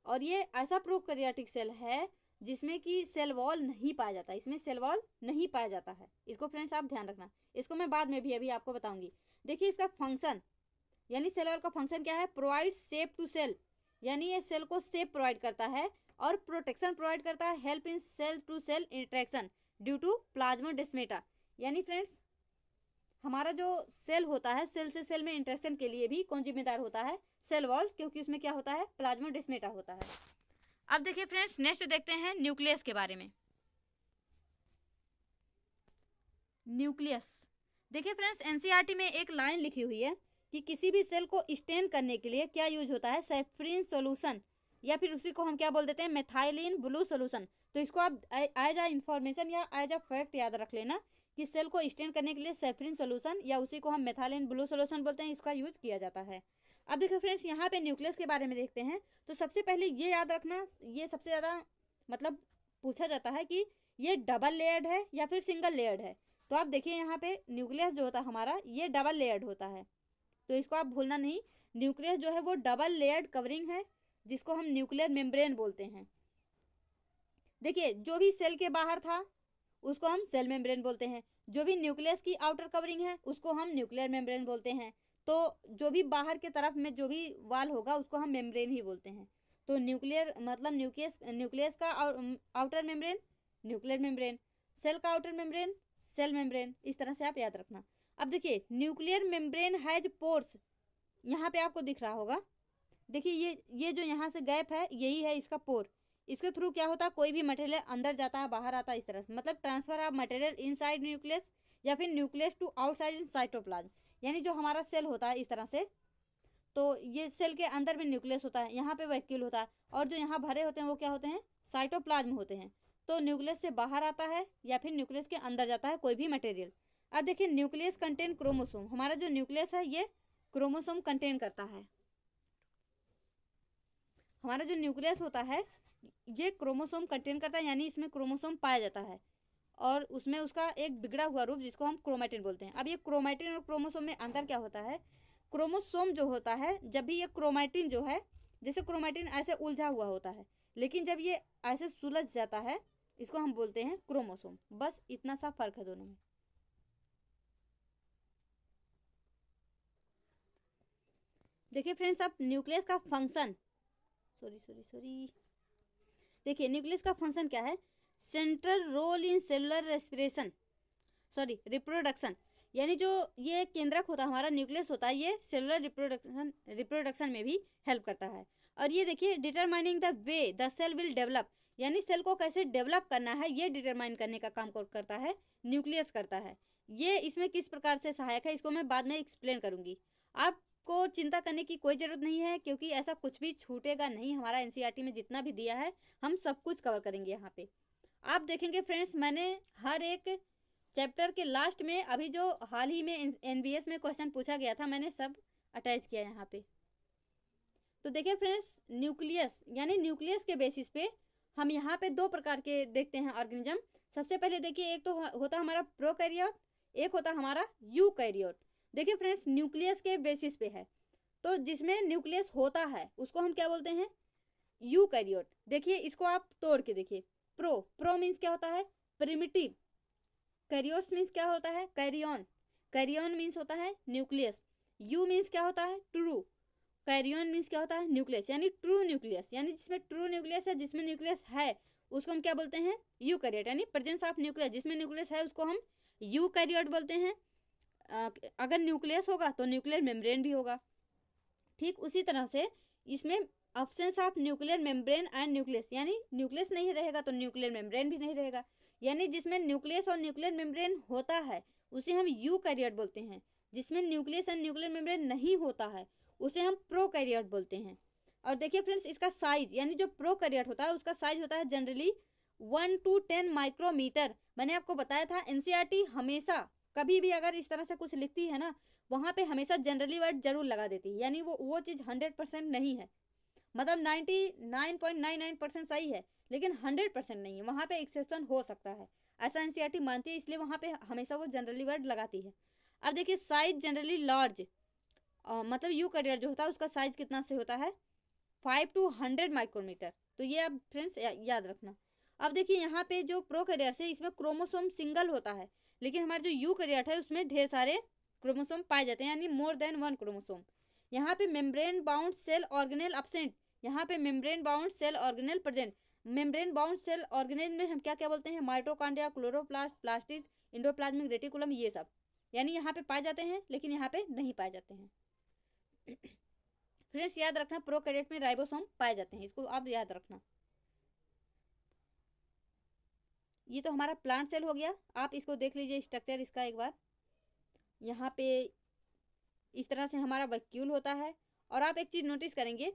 Speaker 1: और ये ऐसा प्रोकैरियोटिक सेल है जिसमें कि सेल वॉल नहीं पाया जाता इसमें सेल वॉल नहीं पाया जाता है इसको फ्रेंड्स आप ध्यान रखना इसको मैं बाद में भी अभी आपको बताऊंगी देखिए इसका फंक्शन यानी सेल वॉल का फंक्शन क्या है प्रोवाइड सेप टू सेल यानी ये सेल को सेप प्रोवाइड करता है और प्रोटेक्शन प्रोवाइड करता है help in cell to cell interaction due to plasma plasmodesmata यानी फ्रेंड्स हमारा जो सेल होता है सेल से सेल में इंट्रैक्शन के लिए भी कौन जिम्मेदार होता है सेल वॉल क्योंकि उसमें क्या होता है प्लाज्मा डिस्मेटा होता है अब देखिए फ्रेंड्स नेक्स्ट देखते हैं न्यूक्लियस के बारे में न्यूक्लियस देखिए फ्रेंड्स एनसीईआरटी में एक लाइन लिखी हुई है कि किसी भी सेल को स्टेन करने के लिए क्या यूज होता है सेफ्रीन सोल्यूशन या फिर उसी को हम क्या बोल देते हैं मेथाइलिन ब्लू सोल्यूशन तो इसको आप एज आ इन्फॉर्मेशन या एज आ फैक्ट याद रख लेना कि सेल को स्टेन करने के लिए सेफ्रीन सोल्यूशन या उसी को हम मेथाइलिन ब्लू सोल्यूशन बोलते हैं इसका यूज किया जाता है अब देखो फ्रेंड्स यहाँ पे न्यूक्लियस के बारे में देखते हैं तो सबसे पहले ये याद रखना ये सबसे ज़्यादा मतलब पूछा जाता है कि ये डबल लेयर्ड है या फिर सिंगल लेयर्ड है तो आप देखिए यहाँ पे न्यूक्लियस जो होता है हमारा ये डबल लेयर्ड होता है तो इसको आप भूलना नहीं न्यूक्लियस जो है वो डबल लेयर्ड कवरिंग है जिसको हम न्यूक्लियर मेम्ब्रेन बोलते हैं देखिए जो भी सेल के बाहर था उसको हम सेल मेम्ब्रेन बोलते हैं जो भी न्यूक्लियस की आउटर कवरिंग है उसको हम न्यूक्लियर मेम्ब्रेन बोलते हैं तो जो भी बाहर के तरफ में जो भी वाल होगा उसको हम मेम्ब्रेन ही बोलते हैं तो न्यूक्लियर मतलब न्यूक्लियस न्यूक्लियस का outer membrane nuclear membrane cell का आउटर मेम्ब्रेन सेल मेम्ब्रेन इस तरह से आप याद रखना अब देखिए न्यूक्लियर मेम्ब्रेन हैज पोर्स यहाँ पे आपको दिख रहा होगा देखिए ये ये जो यहाँ से गैप है यही है इसका पोर इसके थ्रू क्या होता है कोई भी मटेरियल अंदर जाता है बाहर आता है इस तरह से मतलब transfer of material inside nucleus या फिर nucleus to outside in cytoplasm यानी जो हमारा सेल होता है इस तरह से तो ये सेल के अंदर भी न्यूक्लियस होता है यहाँ पे वैक्यूल होता है और जो यहाँ भरे होते हैं वो क्या होते हैं साइटोप्लाज्म होते हैं तो न्यूक्लियस से बाहर आता है या फिर न्यूक्लियस के अंदर जाता है कोई भी मटेरियल अब देखिए न्यूक्लियस कंटेन क्रोमोसोम हमारा जो न्यूक्लियस है ये क्रोमोसोम कंटेन करता है हमारा जो न्यूक्लियस होता है ये क्रोमोसोम कंटेन करता है यानी इसमें क्रोमोसोम पाया जाता है और उसमें उसका एक बिगड़ा हुआ रूप जिसको हम क्रोमेटिन बोलते हैं अब ये क्रोमेटिन और क्रोमोसोम में अंतर क्या होता है क्रोमोसोम जो होता है जब भी ये क्रोमेटिन जो है जैसे क्रोमेटिन ऐसे उलझा हुआ होता है लेकिन जब ये ऐसे सुलझ जाता है इसको हम बोलते हैं क्रोमोसोम बस इतना सा फर्क है दोनों में देखिए फ्रेंड्स अब न्यूक्लियस का फंक्शन सॉरी सॉरी सॉरी देखिए न्यूक्लियस का फंक्शन क्या है central role in cellular respiration sorry reproduction यानी जो ये केंद्रक होता है हमारा न्यूक्लियस होता है ये सेलुलर रिप्रोडक्शन रिप्रोडक्शन में भी हेल्प करता है और ये देखिए determining the way the cell will develop यानी सेल को कैसे डेवलप करना है ये डिटरमाइन करने का काम करता है न्यूक्लियस करता है ये इसमें किस प्रकार से सहायक है इसको मैं बाद में एक्सप्लेन करूँगी आपको चिंता करने की कोई ज़रूरत नहीं है क्योंकि ऐसा कुछ भी छूटेगा नहीं हमारा एनसीईआरटी e में जितना भी दिया है हम सब कुछ कवर करेंगे यहाँ पे आप देखेंगे फ्रेंड्स मैंने हर एक चैप्टर के लास्ट में अभी जो हाल ही में एन में क्वेश्चन पूछा गया था मैंने सब अटैच किया यहाँ पे तो देखिए फ्रेंड्स न्यूक्लियस यानी न्यूक्लियस के बेसिस पे हम यहाँ पे दो प्रकार के देखते हैं ऑर्गेनिज्म सबसे पहले देखिए एक तो होता हमारा कैरियोट एक होता हमारा कैरियोट देखिए फ्रेंड्स न्यूक्लियस के बेसिस पे है तो जिसमें न्यूक्लियस होता है उसको हम क्या बोलते हैं यू देखिए इसको आप तोड़ के देखिए प्रो प्रो मीन्स क्या होता है प्रिमिटिव करियोस मीन्स क्या होता है कैरियन करियन मीन्स होता है न्यूक्लियस यू मीन्स क्या होता है ट्रू कैरियन मीन्स क्या होता है न्यूक्लियस यानी ट्रू न्यूक्लियस यानी जिसमें ट्रू न्यूक्लियस है जिसमें न्यूक्लियस है उसको हम क्या बोलते हैं यू कैरियट यानी प्रेजेंस ऑफ न्यूक्लियस जिसमें न्यूक्लियस है उसको हम यू कैरियट बोलते हैं अगर न्यूक्लियस होगा तो न्यूक्लियर मेम्ब्रेन भी होगा ठीक उसी तरह से इसमें option of nuclear membrane and nucleus यानी न्यूक्लियस नहीं रहेगा तो न्यूक्लियर मेम्ब्रेन भी नहीं रहेगा यानी जिसमें न्यूक्लियस और न्यूक्लियर मेम्ब्रेन होता है उसे हम यू कैरियर बोलते हैं जिसमें न्यूक्लियस एंड न्यूक्लियर मेम्ब्रेन नहीं होता है उसे हम प्रो कैरियर बोलते हैं और देखिए फ्रेंड्स इसका साइज यानी जो प्रो कैरियर होता है उसका साइज होता है generally one to ten micrometer मैंने आपको बताया था एन e हमेशा कभी भी अगर इस तरह से कुछ लिखती है ना वहाँ पे हमेशा जनरली वर्ड जरूर लगा देती है यानी वो वो चीज़ हंड्रेड परसेंट नहीं है मतलब 99.99 परसेंट सही है लेकिन 100 परसेंट नहीं है वहाँ पे एक्सेप्शन हो सकता है ऐसा एन मानती है इसलिए वहाँ पे हमेशा वो जनरली वर्ड लगाती है अब देखिए साइज जनरली लार्ज मतलब यू करियर जो होता है उसका साइज कितना से होता है फाइव टू हंड्रेड माइक्रोमीटर तो ये आप फ्रेंड्स या, याद रखना अब देखिए यहाँ पे जो प्रो करियर से इसमें क्रोमोसोम सिंगल होता है लेकिन हमारे जो यू करियर है उसमें ढेर सारे क्रोमोसोम पाए जाते हैं यानी मोर देन वन क्रोमोसोम यहाँ पे membrane bound cell organelle absent यहाँ पे membrane bound cell organelle present membrane bound cell organelle में हम क्या क्या बोलते हैं mitochondria chloroplast plastid endoplasmic reticulum ये सब यानी यहाँ पे पाए जाते हैं लेकिन यहाँ पे नहीं पाए जाते हैं फ्रेंड्स याद रखना प्रोकैरियोट में राइबोसोम पाए जाते हैं इसको आप याद रखना ये तो हमारा प्लांट सेल हो गया आप इसको देख लीजिए स्ट्रक्चर इसका एक बार यहाँ पे इस तरह से हमारा वैक्यूल होता है और आप एक चीज़ नोटिस करेंगे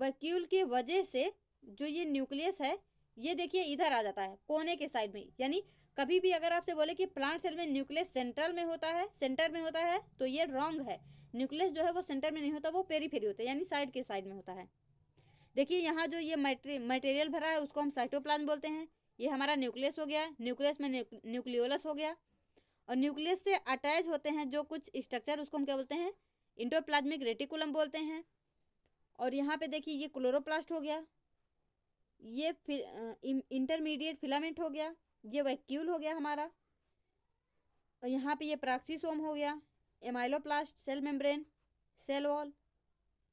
Speaker 1: वैक्यूल की वजह से जो ये न्यूक्लियस है ये देखिए इधर आ जाता है कोने के साइड में यानी कभी भी अगर आपसे बोले कि प्लांट सेल में न्यूक्लियस सेंट्रल में होता है सेंटर में होता है तो ये रॉन्ग है न्यूक्लियस जो है वो सेंटर में नहीं होता वो पेरी फेरी होता है यानी साइड के साइड में होता है देखिए यहाँ जो ये मटेरियल भरा है उसको हम साइटोप्लाज्म बोलते हैं ये हमारा न्यूक्लियस हो गया न्यूक्लियस में न्यूक्लियोलस हो गया और न्यूक्लियस से अटैच होते हैं जो कुछ स्ट्रक्चर उसको हम क्या बोलते हैं इंटोप्लाज्मिक रेटिकुलम बोलते हैं और यहाँ पे देखिए ये क्लोरोप्लास्ट हो गया ये फिर इंटरमीडिएट फिलामेंट हो गया ये वैक्यूल हो गया हमारा और यहाँ पे ये प्राक्सीसोम हो गया amyloplast cell membrane cell wall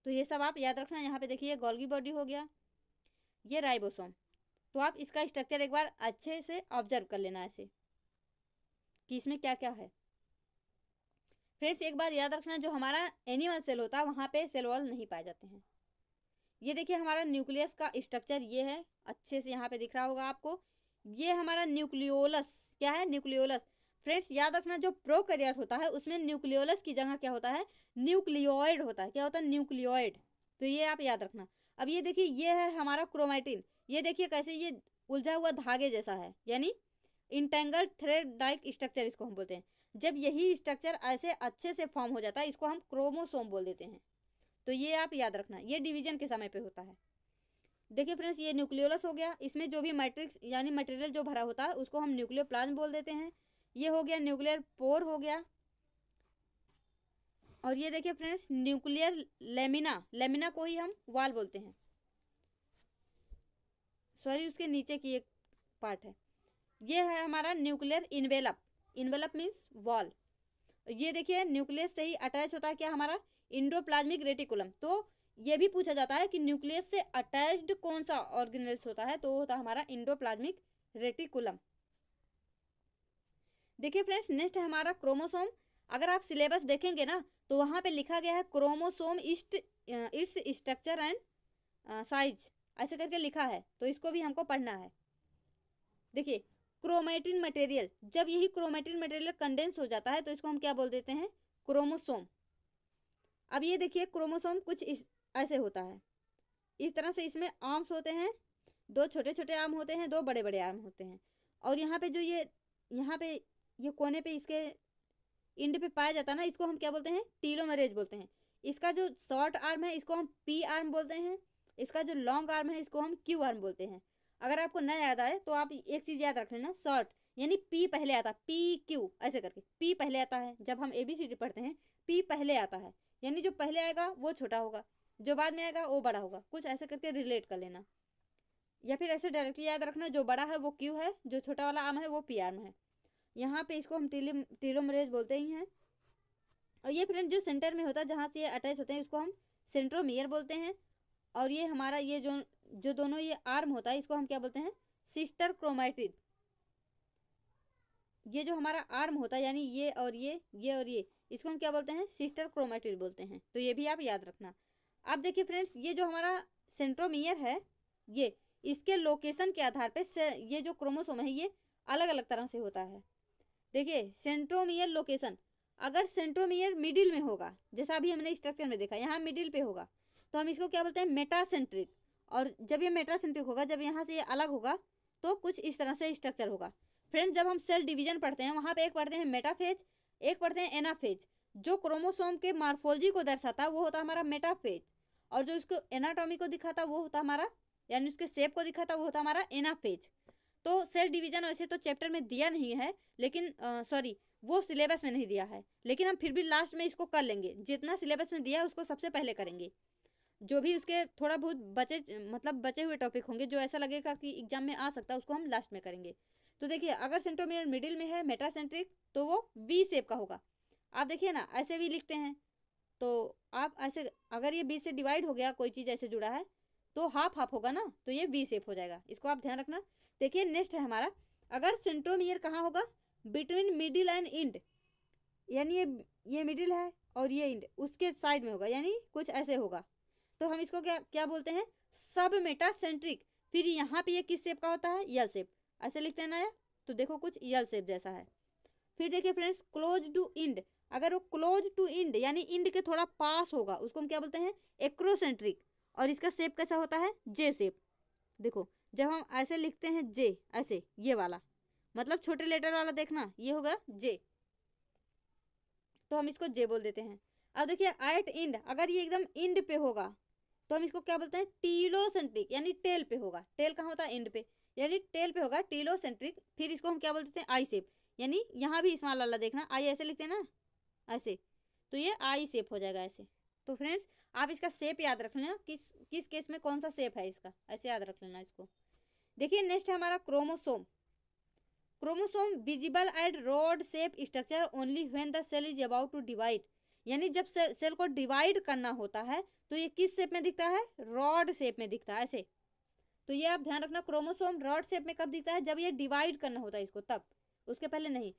Speaker 1: तो ये सब आप याद रखना यहाँ पे देखिए गोल्गी बॉडी हो गया ये राइबोसोम तो आप इसका स्ट्रक्चर एक बार अच्छे से ऑब्जर्व कर लेना ऐसे कि इसमें क्या क्या है फ्रेंड्स एक बार याद रखना जो हमारा एनिमल सेल होता है वहाँ पे सेल वॉल नहीं पाए जाते हैं ये देखिए हमारा न्यूक्लियस का स्ट्रक्चर ये है अच्छे से यहाँ पे दिख रहा होगा आपको ये हमारा न्यूक्लियोलस क्या है न्यूक्लियोलस फ्रेंड्स याद रखना जो प्रोकैरियोट होता है उसमें न्यूक्लियोलस की जगह क्या होता है न्यूक्लियोइड होता है क्या होता है न्यूक्लियोइड तो ये आप याद रखना अब ये देखिए ये है हमारा क्रोमाइटिन ये देखिए कैसे ये उलझा हुआ धागे जैसा है यानी इंटेंगल थ्रेड लाइक स्ट्रक्चर इसको हम बोलते हैं जब यही स्ट्रक्चर ऐसे अच्छे से फॉर्म हो जाता है इसको हम क्रोमोसोम बोल देते हैं तो ये आप याद रखना ये डिवीजन के समय पे होता है देखिए फ्रेंड्स ये न्यूक्लियोलस हो गया इसमें जो भी मैट्रिक्स यानी मटेरियल जो भरा होता है उसको हम न्यूक्लियर प्लाज्म बोल देते हैं ये हो गया न्यूक्लियर पोर हो गया और ये देखिए फ्रेंड्स न्यूक्लियर लेमिना लेमिना को ही हम वाल बोलते हैं सॉरी उसके नीचे की एक पार्ट है ये है हमारा nuclear envelope envelope means wall ये देखिए न्यूक्लियस से ही अटैच होता है क्या हमारा इंडोप्लाज्मिक रेटिकुलम तो ये भी पूछा जाता है कि न्यूक्लियस से अटैच्ड कौन सा ऑर्गेनल्स होता है तो होता है हमारा इंडोप्लाज्मिक रेटिकुलम देखिए फ्रेंड्स नेक्स्ट है हमारा क्रोमोसोम अगर आप सिलेबस देखेंगे ना तो वहाँ पे लिखा गया है chromosome is its structure and size ऐसे करके लिखा है तो इसको भी हमको पढ़ना है देखिए क्रोमेटिन मटेरियल जब यही क्रोमेटिन मटेरियल कंडेंस हो जाता है तो इसको हम क्या बोल देते हैं क्रोमोसोम अब ये देखिए क्रोमोसोम कुछ इस ऐसे होता है इस तरह से इसमें आर्म्स होते हैं दो छोटे छोटे आर्म होते हैं दो बड़े बड़े आर्म होते हैं और यहाँ पे जो ये यहाँ पे ये कोने पे इसके इंड पे पाया जाता है ना इसको हम क्या बोलते हैं टीलोमरेज बोलते हैं इसका जो शॉर्ट आर्म है इसको हम पी आर्म बोलते हैं इसका जो लॉन्ग आर्म है इसको हम क्यू आर्म बोलते हैं अगर आपको न याद आए तो आप एक चीज़ याद रख लेना शॉर्ट यानी पी पहले आता पी क्यू ऐसे करके पी पहले आता है जब हम ए बी सी डी पढ़ते हैं पी पहले आता है यानी जो पहले आएगा वो छोटा होगा जो बाद में आएगा वो बड़ा होगा कुछ ऐसे करके रिलेट कर लेना या फिर ऐसे डायरेक्टली याद रखना जो बड़ा है वो क्यू है जो छोटा वाला आम है वो पी आर्म है यहाँ पे इसको हम टीलो टीलोमरेज बोलते ही हैं और ये फ्रेंड जो सेंटर में होता है जहाँ से ये अटैच होते हैं इसको हम सेंट्रोमियर बोलते हैं और ये हमारा ये जो जो दोनों ये आर्म होता है इसको हम क्या बोलते हैं सिस्टर क्रोमाइटिड ये जो हमारा आर्म होता है यानी ये और ये ये और ये इसको हम क्या बोलते हैं सिस्टर क्रोमेटिड बोलते हैं तो ये भी आप याद रखना अब देखिए फ्रेंड्स ये जो हमारा सेंट्रोमियर है ये इसके लोकेशन के आधार पर ये जो क्रोमोसोम है ये अलग अलग तरह से होता है देखिए सेंट्रोमियर लोकेशन अगर सेंट्रोमियर मिडिल में होगा जैसा अभी हमने स्ट्रक्चर में देखा यहाँ मिडिल पे होगा तो हम इसको क्या बोलते हैं मेटासेंट्रिक और जब ये मेटासेंट्रिक होगा जब यहाँ से ये अलग होगा तो कुछ इस तरह से स्ट्रक्चर होगा फ्रेंड्स जब हम सेल डिवीजन पढ़ते हैं वहाँ पे एक पढ़ते हैं मेटाफेज एक पढ़ते हैं एनाफेज जो क्रोमोसोम के मार्फोलॉजी को दर्शाता वो होता हमारा मेटाफेज और जो उसको एनाटॉमी को दिखाता वो होता हमारा यानी उसके सेप को दिखाता वो होता हमारा एनाफेज तो सेल डिवीजन वैसे तो चैप्टर में दिया नहीं है लेकिन सॉरी वो सिलेबस में नहीं दिया है लेकिन हम फिर भी लास्ट में इसको कर लेंगे जितना सिलेबस में दिया है उसको सबसे पहले करेंगे जो भी उसके थोड़ा बहुत बचे मतलब बचे हुए टॉपिक होंगे जो ऐसा लगेगा कि एग्जाम में आ सकता है उसको हम लास्ट में करेंगे तो देखिए अगर सेंट्रोमियर मिडिल में है सेंट्रिक तो वो वी सेप का होगा आप देखिए ना ऐसे भी लिखते हैं तो आप ऐसे अगर ये बी से डिवाइड हो गया कोई चीज़ ऐसे जुड़ा है तो हाफ हाफ होगा ना तो ये वी सेप हो जाएगा इसको आप ध्यान रखना देखिए नेक्स्ट है हमारा अगर सेंट्रोमियर कहाँ होगा बिटवीन मिडिल एंड इंड यानी ये ये मिडिल है और ये इंड उसके साइड में होगा यानी कुछ ऐसे होगा तो हम इसको क्या क्या बोलते हैं सब मेटा सेंट्रिक फिर यहाँ पे ये किस सेप का होता है यल सेप ऐसे लिखते देना ना तो देखो कुछ यल सेप जैसा है फिर देखिए फ्रेंड्स क्लोज टू इंड अगर वो क्लोज टू इंड यानी इंड के थोड़ा पास होगा उसको हम क्या बोलते हैं एक्रोसेंट्रिक और इसका सेप कैसा होता है जे सेप देखो जब हम ऐसे लिखते हैं जे ऐसे ये वाला मतलब छोटे लेटर वाला देखना ये होगा जे तो हम इसको जे बोल देते हैं अब देखिए एट इंड अगर ये एकदम इंड पे होगा तो हम इसको क्या बोलते हैं टीलोसेंट्रिक यानी टेल पे होगा टेल कहाँ होता है इंड पे यानी टेल पे होगा टीलोसेंट्रिक फिर इसको हम क्या बोलते थे आई सेप यानी यहाँ भी स्मॉल वाला देखना आई ऐसे लिखते हैं ना ऐसे तो ये आई सेप हो जाएगा ऐसे तो फ्रेंड्स आप इसका सेप याद रख लेना किस किस केस में कौन सा सेप है इसका ऐसे याद रख लेना इसको देखिए नेक्स्ट है हमारा chromosome chromosome visible at rod shape structure only when the cell is about to divide यानी जब सेल को डिवाइड करना होता है तो ये किस शेप में दिखता है रॉड शेप में दिखता है ऐसे तो ये आप ध्यान रखना क्रोमोसोम रॉड शेप में कब दिखता है जब ये डिवाइड करना होता है इसको तब उसके पहले नहीं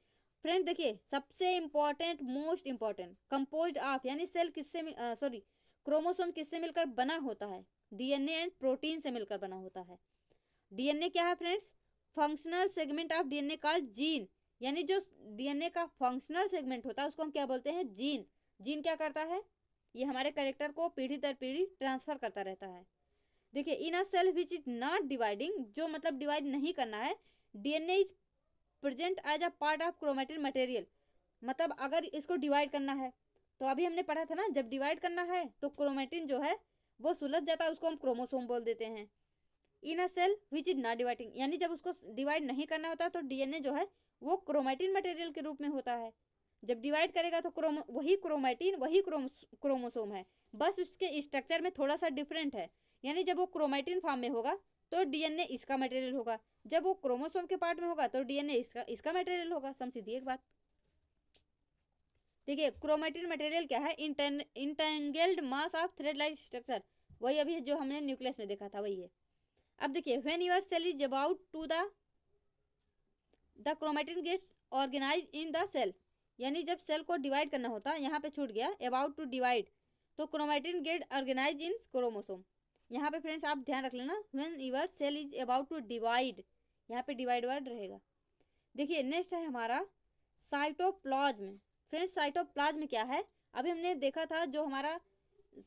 Speaker 1: फ्रेंड देखिए सबसे important most important compose of यानी सेल किससे सॉरी क्रोमोसोम किससे मिलकर बना होता है डीएनए एंड प्रोटीन से मिलकर बना होता है डीएनए क्या है friends functional segment of DNA called gene यानी जो डीएनए का फंक्शनल सेगमेंट होता है उसको हम क्या बोलते हैं जीन जीन क्या करता है ये हमारे करेक्टर को पीढ़ी दर पीढ़ी ट्रांसफर करता रहता है देखिए in a cell which is not dividing जो मतलब डिवाइड नहीं करना है DNA is present as a part of chromatin material मतलब अगर इसको डिवाइड करना है तो अभी हमने पढ़ा था ना जब डिवाइड करना है तो क्रोमेटिन जो है वो सुलझ जाता है उसको हम क्रोमोसोम बोल देते हैं in a cell which is not dividing यानी जब उसको डिवाइड नहीं करना होता तो डीएनए जो है वो क्रोमेटिन मटेरियल के रूप में होता है जब डिवाइड करेगा तो क्रोमो वही क्रोमेटिन वही क्रोमोसोम है बस उसके स्ट्रक्चर में थोड़ा सा डिफरेंट है यानी जब वो क्रोमेटिन फॉर्म में होगा तो डीएनए इसका मटेरियल होगा जब वो क्रोमोसोम के पार्ट में होगा तो डीएनए इसका इसका मटेरियल होगा सम सीधी एक बात देखिए क्रोमेटिन मटेरियल क्या है entangled mass of thread like structure वही अभी जो हमने न्यूक्लियस में देखा था वही है अब देखिए when your cell is about to the the chromatin gets organize in the cell यानी जब सेल को डिवाइड करना होता है यहाँ पे छूट गया अबाउट टू डिवाइड तो chromatin get organize in chromosome यहाँ पे फ्रेंड्स आप ध्यान रख लेना when your cell is about to divide यहाँ पे डिवाइड वर्ड रहेगा देखिए नेक्स्ट है हमारा साइटोप्लाज्म फ्रेंड्स साइटोप्लाज्म क्या है अभी हमने देखा था जो हमारा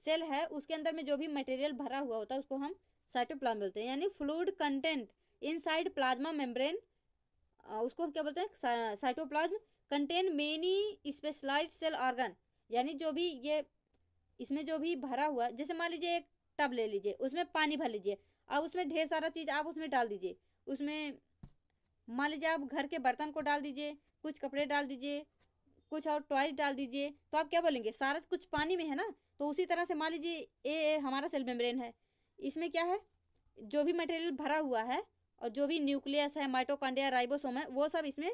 Speaker 1: सेल है उसके अंदर में जो भी मटेरियल भरा हुआ होता है उसको हम साइटोप्लाज्म बोलते हैं यानी fluid content inside plasma membrane उसको हम क्या बोलते हैं cytoplasm contain many specialize cell organ यानी जो भी ये इसमें जो भी भरा हुआ जैसे मान लीजिए एक टब ले लीजिए उसमें पानी भर लीजिए अब उसमें ढेर सारा चीज़ आप उसमें डाल दीजिए उसमें मान लीजिए आप घर के बर्तन को डाल दीजिए कुछ कपड़े डाल दीजिए कुछ और टॉयज डाल दीजिए तो आप क्या बोलेंगे सारा कुछ पानी में है ना तो उसी तरह से मान लीजिए ये हमारा सेल मेम्ब्रेन है इसमें क्या है जो भी मटेरियल भरा हुआ है और जो भी न्यूक्लियस है माइटोकॉन्ड्रिया राइबोसोम है वो सब इसमें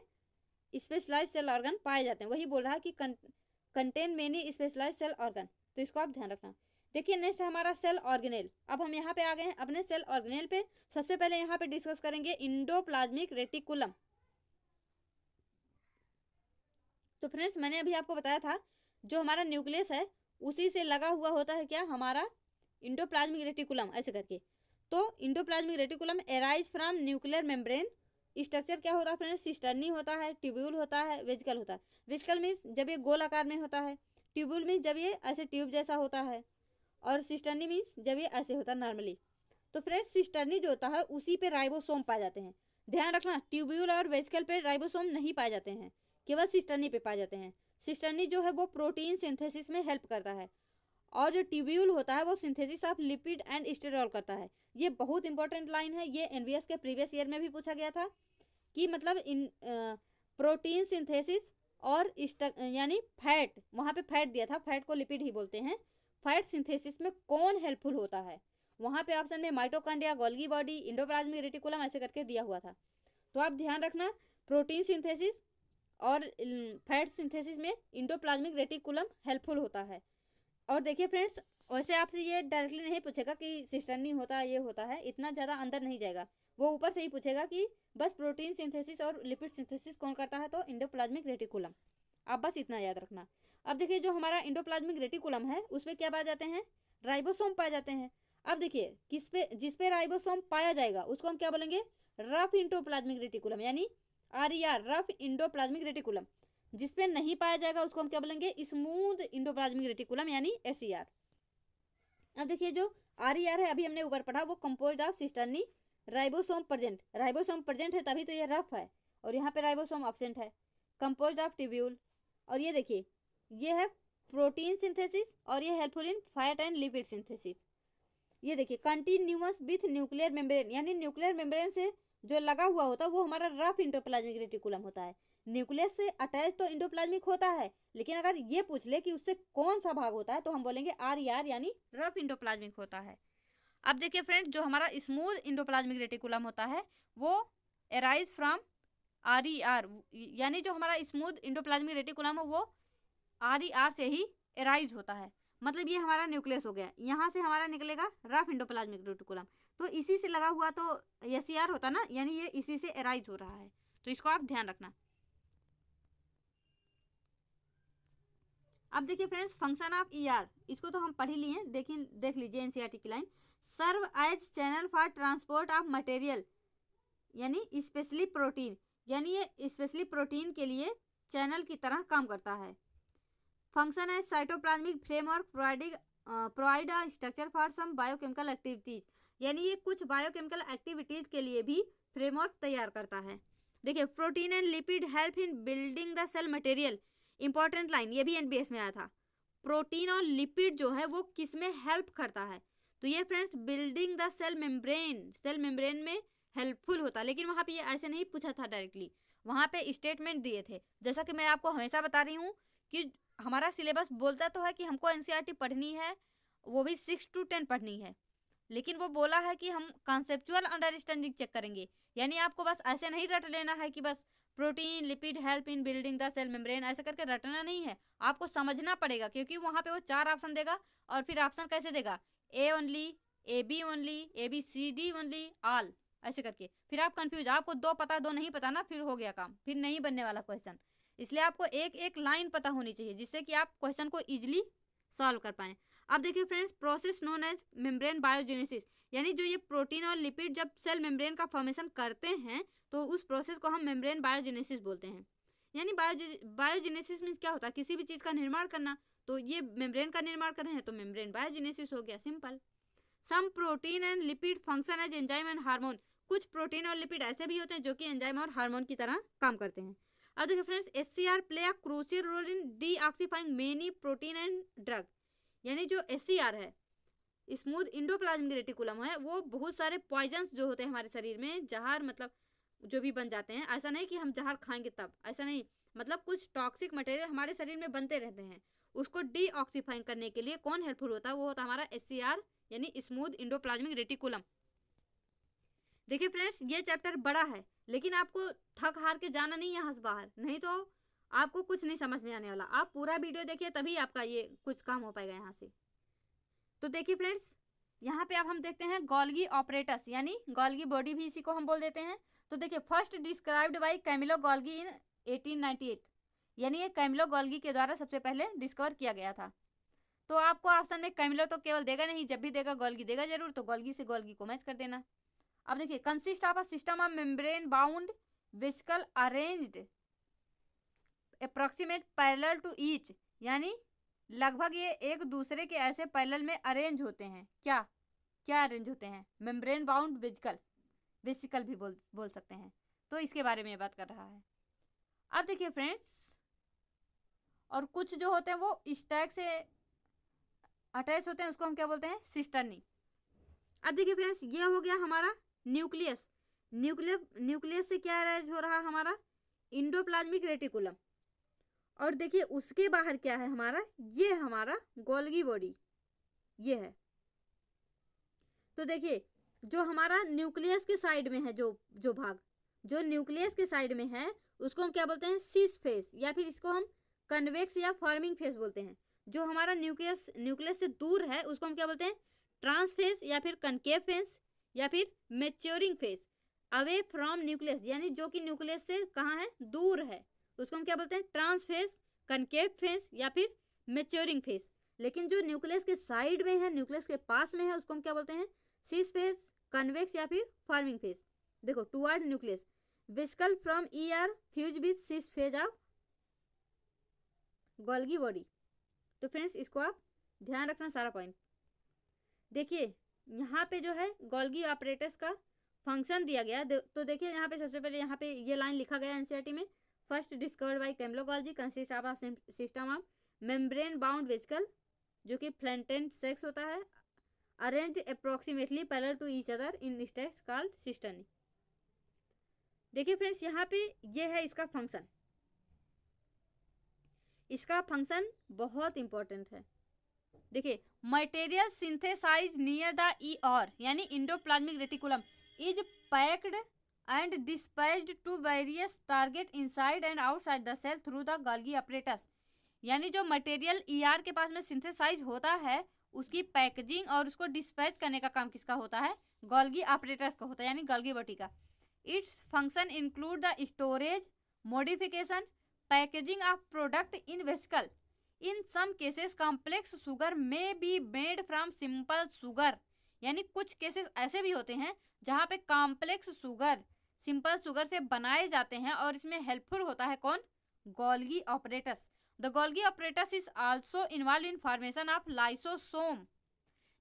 Speaker 1: स्पेशलाइज सेल ऑर्गन पाए जाते हैं वही बोल रहा है कि contain many specialize cell organ तो इसको आप ध्यान रखना देखिए नेक्स्ट हमारा सेल ऑर्गेनेल अब हम यहाँ पे आ गए हैं अपने सेल ऑर्गेनेल पे सबसे पहले यहाँ पे डिस्कस करेंगे इंडोप्लाज्मिक रेटिकुलम तो फ्रेंड्स मैंने अभी आपको बताया था जो हमारा न्यूक्लियस है उसी से लगा हुआ होता है क्या हमारा इंडोप्लाज्मिक रेटिकुलम ऐसे करके तो endoplasmic reticulum arise from nuclear membrane structure क्या होता है फ्रेंड्स सिस्टर्नी होता है ट्यूब्यूल होता है वेजिकल होता है वेजिकल मीन्स जब ये गोल आकार में होता है ट्यूब्यूल मीन्स जब ये ऐसे ट्यूब जैसा होता है और सिस्टर्नी मीन्स जब ये ऐसे होता है नॉर्मली तो फ्रेंड्स सिस्टर्नी जो होता है उसी पे राइबोसोम पाए जाते हैं ध्यान रखना ट्यूब्यूल और वेजिकल पे राइबोसोम नहीं पाए जाते हैं केवल सिस्टर्नी पे पाए जाते हैं सिस्टर्नी जो है वो प्रोटीन सिंथेसिस में हेल्प करता है और जो ट्यूब्यूल होता है वो synthesis of lipid and sterol करता है ये बहुत इंपॉर्टेंट लाइन है ये एन के प्रीवियस ईयर में भी पूछा गया था कि मतलब इन प्रोटीन सिंथेसिस और यानी फैट वहाँ पे फैट दिया था फैट को लिपिड ही बोलते हैं फाइट सिंथेसिस में कौन हेल्पफुल होता है वहाँ पे ऑप्शन में mitochondria Golgi body endoplasmic reticulum ऐसे करके दिया हुआ था तो आप ध्यान रखना प्रोटीन सिंथेसिस और फैट सिंथेसिस में इंडोप्लाज्मिक रेटिकुलम हेल्पफुल होता है और देखिए फ्रेंड्स वैसे आपसे ये डायरेक्टली नहीं पूछेगा कि नहीं होता ये होता है इतना ज़्यादा अंदर नहीं जाएगा वो ऊपर से ही पूछेगा कि बस प्रोटीन सिंथेसिस और लिपिड सिंथेसिस कौन करता है तो इंडोप्लाज्मिक रेटिकुलम आप बस इतना याद रखना अब देखिए जो हमारा इंडोप्लाज्मिक रेटिकुलम है उसमें क्या पाए जाते हैं राइबोसोम पाए जाते हैं अब देखिए किस पे जिस पे राइबोसोम पाया जाएगा उसको हम क्या बोलेंगे रफ इंडोप्लाज्मिक रेटिकुलम यानी आर या रफ इंडोप्लाज्मिक रेटिकुलम जिसपे नहीं पाया जाएगा उसको हम क्या बोलेंगे स्मूथ इंडोप्लाज्मिक रेटिकुलम यानी एस e अब देखिए जो आर ई आर है अभी हमने ऊपर पढ़ा वो compose of cisternae ribosome present ribosome present है तभी तो ये रफ है और यहाँ पे राइबोसोम ऑब्सेंट है कंपोज ऑफ टिब्यूल और ये देखिए ये है प्रोटीन सिंथेसिस और ये helpful in fat and lipid synthesis ये देखिए कंटिन्यूस विथ न्यूक्लियर मेम्ब्रेन यानी न्यूक्लियर मेम्ब्रेन से जो लगा हुआ होता है वो हमारा रफ इंडोप्लाज्मिक रेटिकुलम होता है न्यूक्लियस से अटैच तो इंडोप्लाज्मिक होता है लेकिन अगर ये पूछ ले कि उससे कौन सा भाग होता है तो हम बोलेंगे आर यार e यानी रफ इंडोप्लाज्मिक होता है अब देखिए फ्रेंड जो हमारा स्मूथ इंडोप्लाज्मिक रेटिकुलम होता है वो arise from R E R यानी जो हमारा स्मूथ इंडोप्लाज्मिक रेटिकुलम है वो आदि आर से ही एराइज होता है मतलब ये हमारा न्यूक्लियस हो गया यहाँ से हमारा निकलेगा रफ इंडोप्लाज्मिक रेटिकुलम तो इसी से लगा हुआ तो एस e होता ना यानी ये इसी से एराइज हो रहा है तो इसको आप ध्यान रखना अब देखिए friends function of ER e इसको तो हम पढ़ ही लिए देखिए देख लीजिए एनसीईआरटी e की line serve as channel for transport of material यानी स्पेशली प्रोटीन यानी ये स्पेशली प्रोटीन के लिए चैनल की तरह काम करता है फंक्शन है cytoplasmic framework providing provide structure for some biochemical activities यानी ये कुछ बायोकेमिकल एक्टिविटीज के लिए भी फ्रेमवर्क तैयार करता है देखिए protein and lipid help in building the cell material important line ये भी एस में आया था प्रोटीन और लिपिड जो है वो किस में हेल्प करता है तो ये friends building the cell membrane cell membrane में हेल्पफुल होता लेकिन वहाँ पे ये ऐसे नहीं पूछा था डायरेक्टली वहाँ पे स्टेटमेंट दिए थे जैसा कि मैं आपको हमेशा बता रही हूँ कि हमारा सिलेबस बोलता तो है कि हमको एन e पढ़नी है वो भी सिक्स टू टेन पढ़नी है लेकिन वो बोला है कि हम कॉन्सेप्चुअल अंडरस्टैंडिंग चेक करेंगे यानी आपको बस ऐसे नहीं रट लेना है कि बस protein lipid help in building the cell membrane ऐसे करके रटना नहीं है आपको समझना पड़ेगा क्योंकि वहाँ पे वो चार ऑप्शन देगा और फिर ऑप्शन कैसे देगा A only A B only A B C D only all ऐसे करके फिर आप कंफ्यूज आपको दो पता दो नहीं पता ना फिर हो गया काम फिर नहीं बनने वाला क्वेश्चन इसलिए आपको एक एक लाइन पता होनी चाहिए जिससे कि आप क्वेश्चन को इजिली सॉल्व कर पाएँ अब देखिए friends process known as membrane biogenesis यानी जो ये प्रोटीन और लिपिड जब सेल मेम्ब्रेन का फॉर्मेशन करते हैं तो उस प्रोसेस को हम मेम्ब्रेन बायोजेनेसिस बोलते हैं यानी बायोजे बायोजेनेसिस मीन्स क्या होता है किसी भी चीज़ का निर्माण करना तो ये मेम्ब्रेन का निर्माण कर रहे हैं तो मेम्ब्रेन बायोजेनेसिस हो गया simple some protein and lipid function as enzyme and hormone कुछ प्रोटीन और लिपिड ऐसे भी होते हैं जो कि एंजाइम और हार्मोन की तरह काम करते हैं अब देखिए friends S play a crucial role in detoxifying many protein and drug यानी जो एस सी आर है स्मूथ इंडोप्लाज्मिक रेटिकुलम है वो बहुत सारे पॉइजन्स जो होते हैं हमारे शरीर में जहर मतलब जो भी बन जाते हैं ऐसा नहीं कि हम जहर खाएंगे तब ऐसा नहीं मतलब कुछ टॉक्सिक मटेरियल हमारे शरीर में बनते रहते हैं उसको ऑक्सीफाइंग करने के लिए कौन हेल्पफुल होता है वो होता है हमारा एस यानी स्मूथ इंडोप्लाज्मिक रेटिकुलम देखिए फ्रेंड्स ये चैप्टर बड़ा है लेकिन आपको थक हार के जाना नहीं यहाँ से बाहर नहीं तो आपको कुछ नहीं समझ में आने वाला आप पूरा वीडियो देखिए तभी आपका ये कुछ काम हो पाएगा यहाँ से तो देखिए फ्रेंड्स यहाँ पे अब हम देखते हैं गोल्गी ऑपरेटस यानी गोल्गी बॉडी भी इसी को हम बोल देते हैं तो देखिए first described by Camillo Golgi in 1898 यानी ये कैमिलो गोल्गी के द्वारा सबसे पहले डिस्कवर किया गया था तो आपको ऑप्शन में कैमिलो तो केवल देगा नहीं जब भी देगा गोल्गी देगा जरूर तो गोल्गी से गोल्गी को मैच कर देना अब देखिए consist of a system of membrane bound vesicle arranged approximate parallel to each यानी लगभग ये एक दूसरे के ऐसे पैरल में अरेंज होते हैं क्या क्या अरेंज होते हैं मेम्ब्रेन बाउंड विजिकल विस्कल भी बोल बोल सकते हैं तो इसके बारे में बात कर रहा है अब देखिए फ्रेंड्स और कुछ जो होते हैं वो स्टैक से अटैच होते हैं उसको हम क्या बोलते हैं सिस्टर्नी अब देखिए फ्रेंड्स ये हो गया हमारा न्यूक्लियस न्यूक्लियस न्यूक्लियस से क्या अरेज हो रहा है हमारा इंडोप्लाज्मिक रेटिकुलम और देखिए उसके बाहर क्या है हमारा ये हमारा गोल्गी बॉडी ये है तो देखिए जो हमारा न्यूक्लियस के साइड में है जो जो भाग जो न्यूक्लियस के साइड में है उसको हम क्या बोलते हैं सीस फेस या फिर इसको हम कन्वेक्स या फॉर्मिंग फेस बोलते हैं जो हमारा न्यूक्लियस न्यूक्लियस से दूर है उसको हम क्या बोलते हैं ट्रांसफेस या फिर कनकेव फेस या फिर maturing face away from nucleus यानी जो कि न्यूक्लियस से कहाँ है दूर है उसको हम क्या बोलते हैं ट्रांसफेस कनकेव फेस या फिर मेच्योरिंग फेस लेकिन जो न्यूक्लियस के साइड में है न्यूक्लियस के पास में है उसको हम क्या बोलते हैं सीस फेस कन्वेक्स या फिर फार्मिंग फेस देखो toward nucleus vesicle from E R fuse with cis face of Golgi body तो फ्रेंड्स इसको आप ध्यान रखना सारा पॉइंट देखिए यहाँ पे जो है गोल्गी ऑपरेटर्स का फंक्शन दिया गया तो देखिए यहाँ पे सबसे पहले यहाँ पे ये लाइन लिखा गया एनसीईआरटी में first discovered by Camillo Golgi consist of system of membrane bound vesicle जो कि फ्लैंटेंट सेक्स होता है arrange approximately parallel to each other in stacks called cisternae देखिए फ्रेंड्स यहाँ पे ये है इसका फंक्शन इसका फंक्शन बहुत इम्पोर्टेंट है देखिए material synthesize near the E और यानी endoplasmic reticulum is packed and dispatched to various target inside and outside the cell through the Golgi apparatus यानी जो मटेरियल ई आर के पास में सिंथेसाइज होता है उसकी पैकेजिंग और उसको डिस्पैच करने का काम किसका होता है गॉल्गी ऑपरेटर्स का होता है यानी गॉल्गी बटी का its function include the storage modification packaging of product in vesicle in some cases complex sugar may be made from simple sugar यानी कुछ केसेस ऐसे भी होते हैं जहाँ पे कॉम्प्लेक्स शुगर सिंपल शुगर से बनाए जाते हैं और इसमें हेल्पफुल होता है कौन Golgi apparatus the Golgi apparatus is also involve in formation of lysosome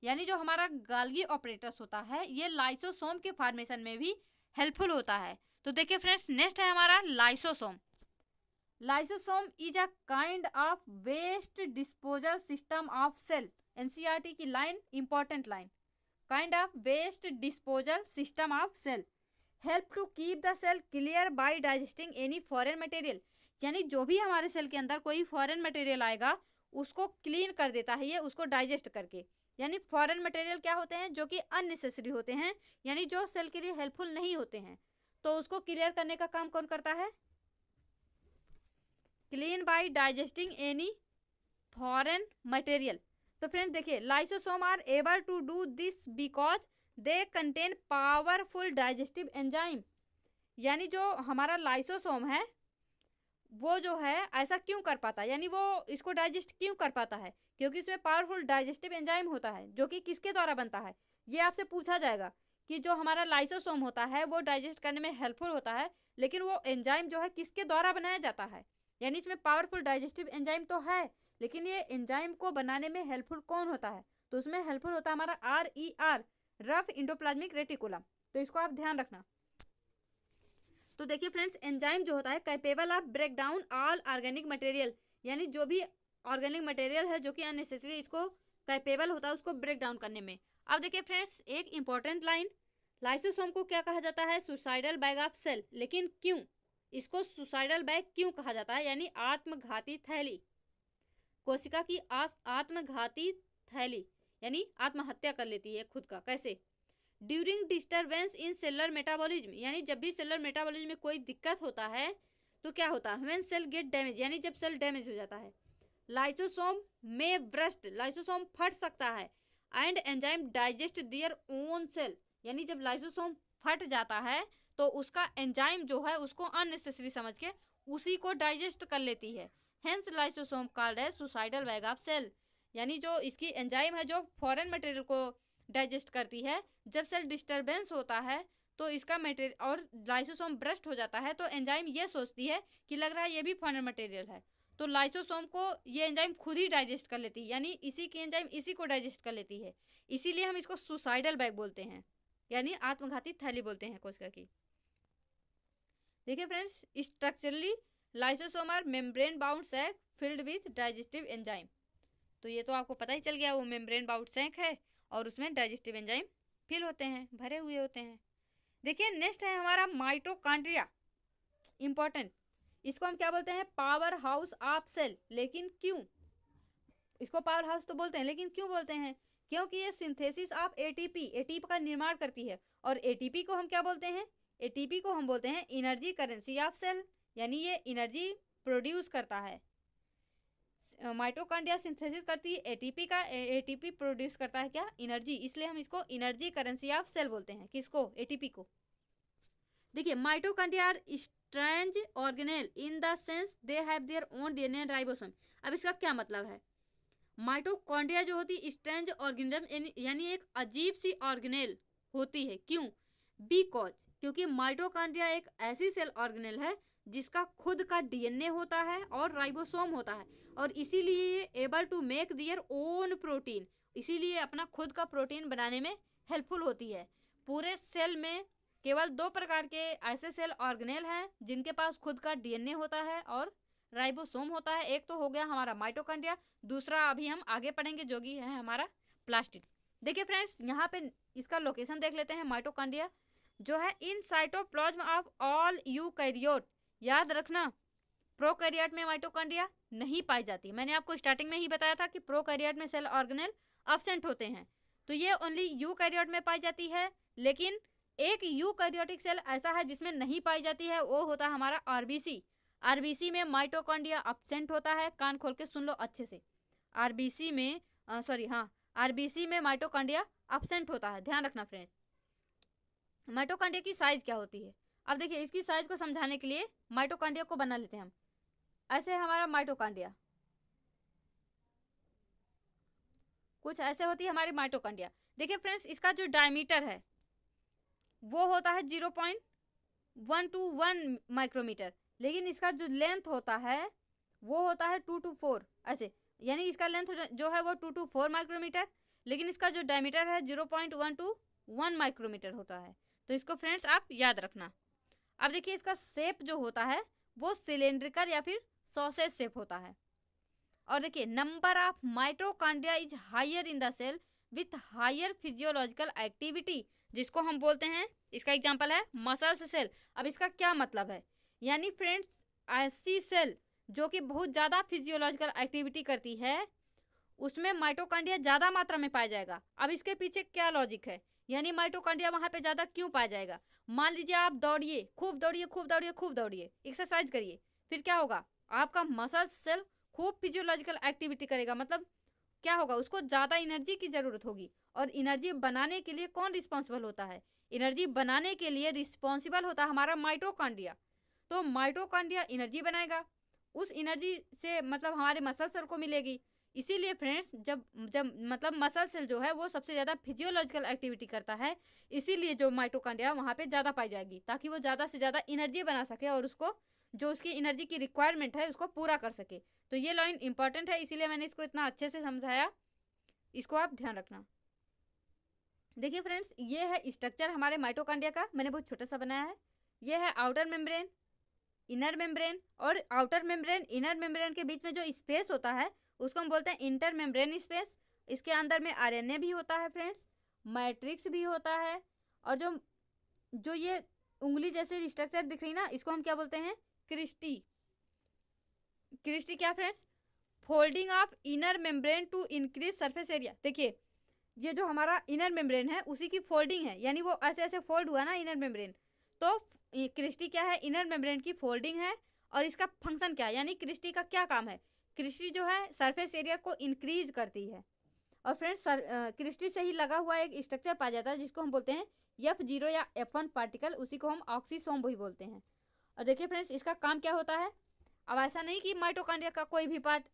Speaker 1: यानी जो हमारा गोल्गी ऑपरेटस होता है ये लाइसोसोम के फॉर्मेशन में भी हेल्पफुल होता है तो देखिए फ्रेंड्स नेक्स्ट है हमारा lysosome lysosome is a kind of waste disposal system of cell NCERT की line important line kind of waste disposal system of cell help to keep the cell clear by digesting any foreign material यानी जो भी हमारे cell के अंदर कोई foreign material आएगा उसको क्लीन कर देता है ये उसको डाइजेस्ट करके यानी फॉरेन मटेरियल क्या होते हैं जो कि अननेसेसरी होते हैं यानी जो सेल के लिए हेल्पफुल नहीं होते हैं तो उसको क्लियर करने का काम कौन करता है clean by digesting any foreign material तो फ्रेंड देखिए lysosome are able to do this because they contain powerful digestive enzyme यानी जो हमारा लाइसोसोम है वो जो है ऐसा क्यों कर पाता है यानी वो इसको डाइजेस्ट क्यों कर पाता है क्योंकि इसमें पावरफुल डाइजेस्टिव एंजाइम होता है जो कि किसके द्वारा बनता है ये आपसे पूछा जाएगा कि जो हमारा लाइसोसोम होता है वो डाइजेस्ट करने में हेल्पफुल होता है लेकिन वो एंजाइम जो है किसके द्वारा बनाया जाता है यानी इसमें पावरफुल डाइजेस्टिव एंजाइम तो है लेकिन ये एंजाइम को बनाने में हेल्पफुल कौन होता है तो उसमें हेल्पफुल होता है हमारा R E R rough endoplasmic reticulum तो इसको आप ध्यान रखना तो देखिए फ्रेंड्स एंजाइम जो होता है capable of break down all organic material यानी जो भी ऑर्गेनिक मटेरियल है जो कि अननेसेसरी इसको कैपेबल होता है उसको ब्रेक डाउन करने में अब देखिए फ्रेंड्स एक इंपॉर्टेंट लाइन लाइसोसोम को क्या कहा जाता है सुसाइडल बैग ऑफ सेल लेकिन क्यों इसको सुसाइडल बैग क्यों कहा जाता है यानी आत्मघाती थैली कोशिका की आत्मघाती थैली यानी आत्महत्या कर लेती है खुद का कैसे during disturbance in cellular metabolism यानी जब भी सेलर मेटाबॉलिज्म में कोई दिक्कत होता है तो क्या होता है वेन सेल गेट डैमेज यानी जब सेल डैमेज हो जाता है लाइसोसोम में ब्रस्ट लाइसोसोम फट सकता है and enzyme digest their own cell यानी जब लाइसोसोम फट जाता है तो उसका एंजाइम जो है उसको अननेसेसरी समझ के उसी को डाइजेस्ट कर लेती है हेंस लाइसोसोम कॉल्ड है सुसाइडल बैग ऑफ सेल यानी जो इसकी एंजाइम है जो फॉरेन मटेरियल को डाइजेस्ट करती है जब सेल डिस्टरबेंस होता है तो इसका मटेरियल और लाइसोसोम ब्रस्ट हो जाता है तो एंजाइम ये सोचती है कि लग रहा है ये भी फॉरेन मटेरियल है तो लाइसोसोम को ये एंजाइम खुद ही डाइजेस्ट कर लेती है यानी इसी की एंजाइम इसी को डाइजेस्ट कर लेती है इसीलिए हम इसको सुसाइडल बैग बोलते हैं यानी आत्मघाती थैली बोलते हैं कोशिका की देखिए friends structurally lysosome are membrane bound sac filled with digestive enzyme तो ये तो आपको पता ही चल गया वो मेम्ब्रेन बाउंड सैक है और उसमें डाइजेस्टिव एंजाइम फिल होते हैं भरे हुए होते हैं देखिए नेक्स्ट है हमारा माइटोकांड्रिया इम्पॉर्टेंट इसको हम क्या बोलते हैं पावर हाउस ऑफ सेल लेकिन क्यों इसको पावर हाउस तो बोलते हैं लेकिन क्यों बोलते हैं क्योंकि ये सिंथेसिस ऑफ एटीपी एटीपी का निर्माण करती है और एटीपी को हम क्या बोलते हैं एटीपी को हम बोलते हैं इनर्जी करेंसी ऑफ सेल यानी ये इनर्जी प्रोड्यूस करता है माइटोकांड्रिया सिंथेसिस करती है एटीपी का एटीपी प्रोड्यूस करता है क्या एनर्जी इसलिए हम इसको एनर्जी करेंसी ऑफ सेल बोलते हैं किसको एटीपी को देखिए mitochondria strange organelle in the sense they have their own DNA ribosome अब इसका क्या मतलब है माइटोकांड्रिया जो होती है स्ट्रेंज ऑर्गेनिज्म यानी एक अजीब सी ऑर्गेनेल होती है क्यों बिकॉज क्योंकि माइटोकांड्रिया एक ऐसी सेल ऑर्गेनेल है जिसका खुद का डीएनए होता है और राइबोसोम होता है और इसीलिए ये able to make their own protein इसीलिए अपना खुद का प्रोटीन बनाने में हेल्पफुल होती है पूरे सेल में केवल दो प्रकार के ऐसे सेल ऑर्गेनेल हैं जिनके पास खुद का डीएनए होता है और राइबोसोम होता है एक तो हो गया हमारा माइटोकांड्रिया दूसरा अभी हम आगे पढ़ेंगे जो कि है हमारा प्लास्टिक देखिए फ्रेंड्स यहाँ पे इसका लोकेशन देख लेते हैं माइटोकांड्रिया जो है in cytoplasm of all eukaryote याद रखना प्रोकैरियोट में माइटोकॉन्ड्रिया नहीं पाई जाती मैंने आपको स्टार्टिंग में ही बताया था कि प्रोकैरियोट में सेल ऑर्गेनेल अब्सेंट होते हैं तो ये ओनली यूकैरियोट में पाई जाती है लेकिन एक यूकैरियोटिक सेल ऐसा है जिसमें नहीं पाई जाती है वो होता है हमारा आरबीसी आरबीसी में माइटोकॉन्ड्रिया अब्सेंट होता है कान खोल के सुन लो अच्छे से आरबीसी में सॉरी हाँ आरबीसी में माइटोकॉन्ड्रिया अब्सेंट होता है ध्यान रखना फ्रेंड्स माइटोकांडिया की साइज़ क्या होती है अब देखिए इसकी साइज़ को समझाने के लिए माइटोकांडिया को बना लेते हैं हम ऐसे है हमारा माइटोकांडिया कुछ ऐसे होती है हमारी माइटोकांडिया देखिए फ्रेंड्स इसका जो डायमीटर है वो होता है zero point one to one micrometer लेकिन इसका जो लेंथ होता है वो होता है टू टू फोर ऐसे यानी इसका लेंथ जो है वो टू टू फोर माइक्रोमीटर लेकिन इसका जो डायमीटर है zero point one to one micrometer होता है तो इसको फ्रेंड्स आप याद रखना अब देखिए इसका सेप जो होता है वो सिलेंड्रिकल या फिर सॉसेज सेप होता है और देखिए number of mitochondria is higher in the cell with higher physiological activity जिसको हम बोलते हैं इसका एग्जाम्पल है मसल्स सेल अब इसका क्या मतलब है यानी फ्रेंड्स ऐसी सेल जो कि बहुत ज़्यादा फिजियोलॉजिकल एक्टिविटी करती है उसमें माइटोकांडिया ज़्यादा मात्रा में पाया जाएगा अब इसके पीछे क्या लॉजिक है यानी माइटोकांड्रिया वहाँ पे ज़्यादा क्यों पाया जाएगा मान लीजिए आप दौड़िए खूब दौड़िए खूब दौड़िए खूब दौड़िए एक्सरसाइज करिए फिर क्या होगा आपका मसल सेल खूब फिजियोलॉजिकल एक्टिविटी करेगा मतलब क्या होगा उसको ज़्यादा एनर्जी की ज़रूरत होगी और एनर्जी बनाने के लिए कौन रिस्पॉन्सिबल होता है एनर्जी बनाने के लिए रिस्पॉन्सिबल होता है हमारा माइटोकांड्रिया तो माइटोकांड्रिया एनर्जी बनाएगा उस एनर्जी से मतलब हमारे मसल सेल को मिलेगी इसीलिए फ्रेंड्स जब जब मतलब मसल सेल जो है वो सबसे ज़्यादा फिजियोलॉजिकल एक्टिविटी करता है इसीलिए जो माइटोकांड्रिया वहाँ पे ज़्यादा पाई जाएगी ताकि वो ज़्यादा से ज़्यादा एनर्जी बना सके और उसको जो उसकी एनर्जी की रिक्वायरमेंट है उसको पूरा कर सके तो ये लाइन इंपॉर्टेंट है इसीलिए मैंने इसको इतना अच्छे से समझाया इसको आप ध्यान रखना देखिए फ्रेंड्स ये है स्ट्रक्चर हमारे माइटोकांड्रिया का मैंने बहुत छोटा सा बनाया है ये है आउटर मेम्ब्रेन इनर मेम्ब्रेन और आउटर मेम्ब्रेन इनर मेम्ब्रेन के बीच में जो स्पेस होता है उसको हम बोलते हैं इंटर मेम्ब्रेन स्पेस इसके अंदर में आरएनए भी होता है फ्रेंड्स मैट्रिक्स भी होता है और जो जो ये उंगली जैसे स्ट्रक्चर दिख रही ना इसको हम क्या बोलते हैं क्रिस्टी क्रिस्टी क्या friends folding of inner membrane to increase surface area देखिए ये जो हमारा इनर मेम्ब्रेन है उसी की फोल्डिंग है यानी वो ऐसे ऐसे फोल्ड हुआ ना इनर मेम्ब्रेन तो क्रिस्टी क्या है इनर मेम्ब्रेन की फोल्डिंग है और इसका फंक्शन क्या है यानी क्रिस्टी का क्या काम है कृषि जो है सरफेस एरिया को इंक्रीज करती है और फ्रेंड्स क्रिस्टी से ही लगा हुआ एक स्ट्रक्चर पाया जाता है जिसको हम बोलते हैं एफ जीरो या एफ वन पार्टिकल उसी को हम ऑक्सीसोम भी बोलते हैं और देखिए फ्रेंड्स इसका काम क्या होता है अब ऐसा नहीं कि माइटोकांड्रिया का कोई भी पार्ट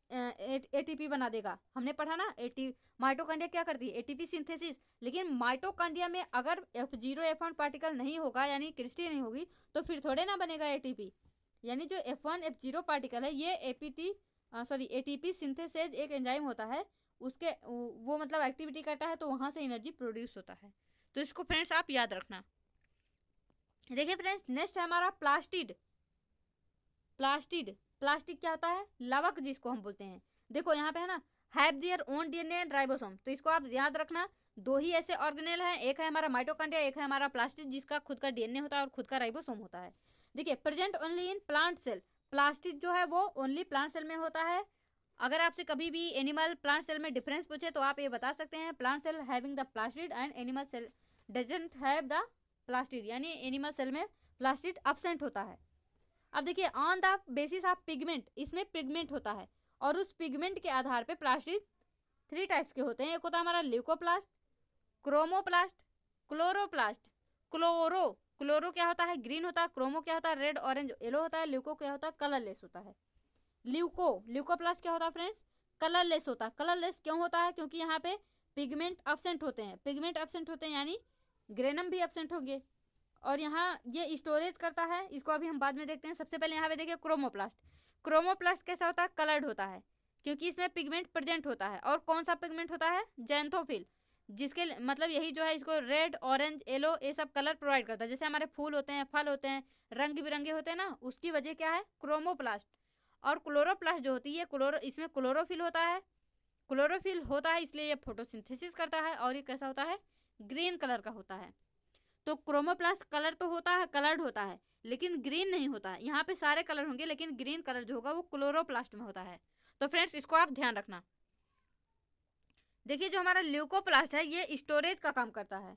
Speaker 1: एटीपी बना देगा हमने पढ़ा ना टी माइटोकांड्रिया क्या करती है एटीपी सिंथेसिस लेकिन माइटोकांड्रिया में अगर F zero F one particle नहीं होगा यानी क्रिस्टी नहीं होगी तो फिर थोड़े ना बनेगा एटीपी यानी जो F one F zero particle है ये एपीटी सॉरी एटीपी सिंथेसेज एक एंजाइम होता है उसके वो मतलब एक्टिविटी करता है तो वहाँ से एनर्जी प्रोड्यूस होता है तो इसको फ्रेंड्स आप याद रखना देखिए फ्रेंड्स नेक्स्ट है हमारा प्लास्टिड प्लास्टिड प्लास्टिक क्या होता है लवक जिसको हम बोलते हैं देखो यहाँ पे है ना have their own DNA and ribosome तो इसको आप याद रखना दो ही ऐसे ऑर्गेनेल हैं एक है हमारा माइटोकांड्रिया एक है हमारा प्लास्टिक जिसका खुद का डीएनए होता है और खुद का राइबोसोम होता है देखिए present only in plant cell plastic जो है वो ओनली प्लांट सेल में होता है अगर आपसे कभी भी एनिमल प्लांट सेल में डिफरेंस पूछे तो आप ये बता सकते हैं plant cell having the plastid and animal cell doesn't have the plastid यानी एनिमल सेल में प्लास्टिड अब्सेंट होता है अब देखिए on the basis of pigment इसमें पिगमेंट होता है और उस पिगमेंट के आधार पर प्लास्टिक थ्री टाइप्स के होते हैं एक होता है हमारा leucoplast chromoplast chloroplast chloro chloro क्या होता है ग्रीन होता है क्रोमो क्या होता है रेड ऑरेंज येलो होता है ल्यूको क्या होता है कलरलेस होता है ल्यूको ल्यूको प्लस क्या होता है फ्रेंड्स कलरलेस होता है कलरलेस क्यों होता है क्योंकि यहाँ पे पिगमेंट एबसेंट होते हैं पिगमेंट एबसेंट होते हैं यानी ग्रेनम भी एबसेंट होंगे और यहाँ ये स्टोरेज करता है इसको अभी हम बाद में देखते हैं सबसे पहले यहाँ पे देखिए क्रोमोप्लास्ट क्रोमोप्लास्ट कैसा होता है कलर्ड होता है क्योंकि इसमें पिगमेंट प्रेजेंट होता है और कौन सा पिगमेंट होता है जैंथोफिल जिसके मतलब यही जो है इसको रेड ऑरेंज येलो ये सब कलर प्रोवाइड करता है जैसे हमारे फूल होते हैं फल होते हैं रंग बिरंगे होते हैं ना उसकी वजह क्या है क्रोमोप्लास्ट और क्लोरोप्लास्ट जो होती है क्लोरो इसमें क्लोरोफिल होता है क्लोरोफिल होता है इसलिए ये फोटोसिंथेसिस करता है और ये कैसा होता है ग्रीन कलर का होता है तो क्रोमोप्लास्ट कलर तो होता है कलर्ड होता है लेकिन ग्रीन नहीं होता है यहाँ पे सारे कलर होंगे लेकिन ग्रीन कलर जो होगा वो क्लोरोप्लास्ट में होता है तो फ्रेंड्स इसको आप ध्यान रखना देखिए जो हमारा ल्यूकोप्लास्ट है ये स्टोरेज का काम करता है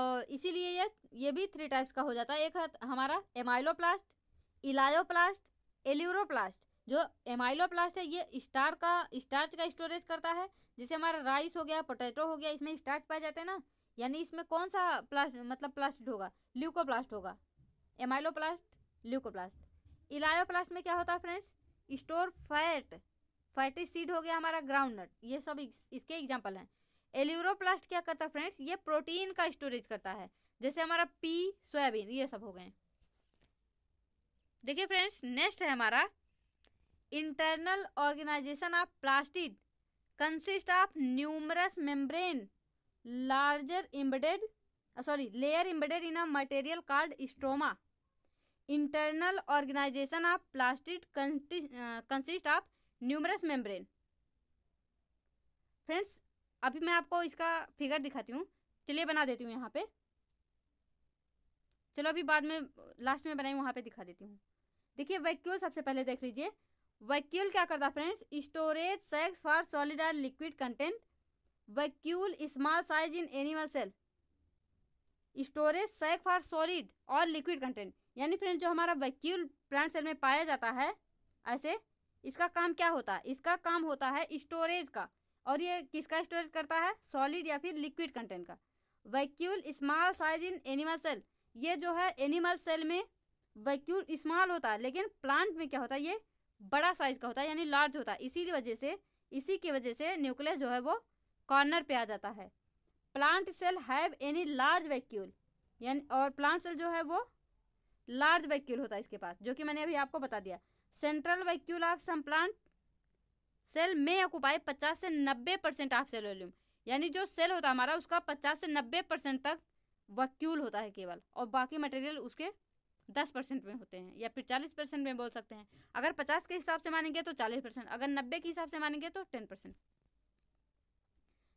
Speaker 1: और इसीलिए ये ये भी थ्री टाइप्स का हो जाता है एक है हमारा एमाइलोप्लास्ट इलायोप्लास्ट एल्यूरोप्लास्ट जो एमाइलोप्लास्ट है ये स्टार का स्टार्च का स्टोरेज करता है जैसे हमारा राइस हो गया पोटैटो हो गया इसमें स्टार्च पाए जाते हैं ना यानी इसमें कौन सा प्लास्ट मतलब प्लास्टिक होगा ल्यूकोप्लास्ट होगा एमाइलोप्लास्ट ल्यूकोप्लास्ट इलायोप्लास्ट में क्या होता है friends store fat fatty seed हो गया हमारा ग्राउंड नट ये सब इसके एग्जाम्पल हैं एल्यूरोप्लास्ट क्या करता है फ्रेंड्स ये प्रोटीन का स्टोरेज करता है जैसे हमारा पी सोयाबीन ये सब हो गए देखिए फ्रेंड्स नेक्स्ट है हमारा internal organisation of plastid consist of numerous membrane larger embedded sorry layer embedded in a material called stroma internal organisation of plastid consist of numerous membrane friends अभी मैं आपको इसका फिगर दिखाती हूँ चलिए बना देती हूँ यहाँ पे चलो अभी बाद में लास्ट में बनाई वहाँ पे दिखा देती हूँ देखिए वैक्यूल सबसे पहले देख लीजिए वैक्यूल क्या करता है friends storage sacs for solid and liquid content vacuole small size in animal cell storage sac for solid और लिक्विड कंटेंट यानी फ्रेंड्स जो हमारा वैक्यूल प्लांट सेल में पाया जाता है ऐसे इसका काम क्या होता है इसका काम होता है स्टोरेज का और ये किसका स्टोरेज करता है सॉलिड या फिर लिक्विड कंटेंट का vacuole small size in animal cell ये जो है एनिमल सेल में वैक्यूल स्मॉल होता है लेकिन प्लांट में क्या होता है ये बड़ा साइज का होता है यानी लार्ज होता है इसी वजह से इसी की वजह से न्यूक्लियस जो है वो कॉर्नर पे आ जाता है plant cell have any large vacuole यानी और प्लांट सेल जो है वो लार्ज वैक्यूल होता है इसके पास जो कि मैंने अभी आपको बता दिया central vacuole of some plant cell में ऑक्यूपाई पचास से नब्बे परसेंट ऑफ सेल वॉल्यूम यानी जो सेल होता है हमारा उसका पचास से नब्बे परसेंट तक वैक्यूल होता है केवल और बाकी मटेरियल उसके दस परसेंट में होते हैं या फिर चालीस परसेंट में बोल सकते हैं अगर पचास के हिसाब से मानेंगे तो चालीस परसेंट अगर नब्बे के हिसाब से मानेंगे तो टेन परसेंट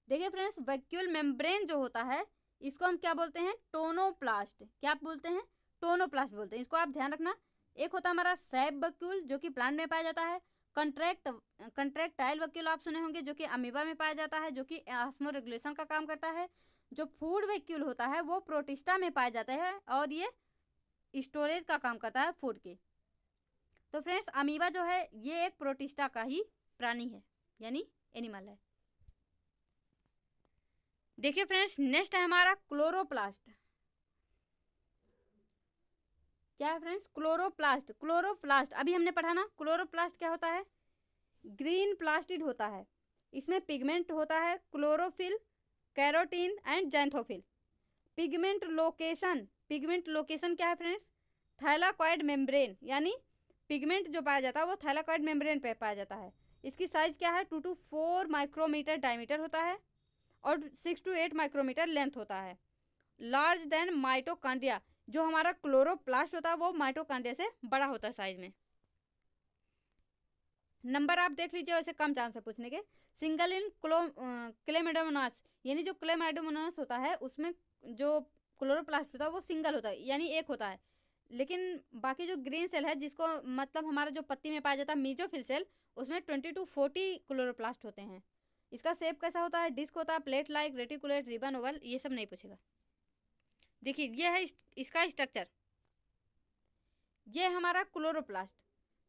Speaker 1: देखिए फ्रेंड्स वैक्यूल मेम्ब्रेन जो होता है इसको हम क्या बोलते हैं टोनोप्लास्ट क्या बोलते हैं टोनोप्लास्ट बोलते हैं इसको आप ध्यान रखना एक होता हमारा सैब वक्यूल जो कि प्लांट में पाया जाता है कंट्रैक्ट कंट्रैक्टाइल वक्यूल आप सुने होंगे जो कि अमीबा में पाया जाता है जो कि आसमो रेगुलेशन का काम करता है जो फूड वैक्यूल होता है वो प्रोटिस्टा में पाया जाता है और ये स्टोरेज का काम करता है फूड के तो फ्रेंड्स अमीबा जो है ये एक प्रोटिस्टा का ही प्राणी है यानी एनिमल है देखिए फ्रेंड्स नेक्स्ट है हमारा क्लोरोप्लास्ट क्या है फ्रेंड्स क्लोरोप्लास्ट क्लोरोप्लास्ट अभी हमने पढ़ा ना क्लोरोप्लास्ट क्या होता है ग्रीन प्लास्टिड होता है इसमें पिगमेंट होता है chlorophyll carotene and xanthophyll pigment location pigment location क्या है फ्रेंड्स थैलाकॉइड मेम्ब्रेन यानी पिगमेंट जो पाया जाता है वो थैलाकॉइड मेम्ब्रेन पर पाया जाता है इसकी साइज़ क्या है two to four micrometre diameter होता है और six to eight micrometre length होता है लार्ज देन माइटोकांड्रिया जो हमारा क्लोरोप्लास्ट होता है वो माइटोकांड्रिया से बड़ा होता है साइज में नंबर आप देख लीजिए वैसे कम चांस है पूछने के सिंगल इन क्लो क्लेमेडोमोनास यानी जो क्लेमेडोमोनास होता है उसमें जो क्लोरोप्लास्ट होता है वो सिंगल होता है यानी एक होता है लेकिन बाकी जो ग्रीन सेल है जिसको मतलब हमारा जो पत्ती में पाया जाता है मीजोफिल सेल उसमें ट्वेंटी टू फोर्टी क्लोरोप्लास्ट होते हैं इसका सेप कैसा होता है डिस्क होता है plate like reticulate ribbon oval ये सब नहीं पूछेगा देखिए यह है इस, इसका स्ट्रक्चर यह हमारा क्लोरोप्लास्ट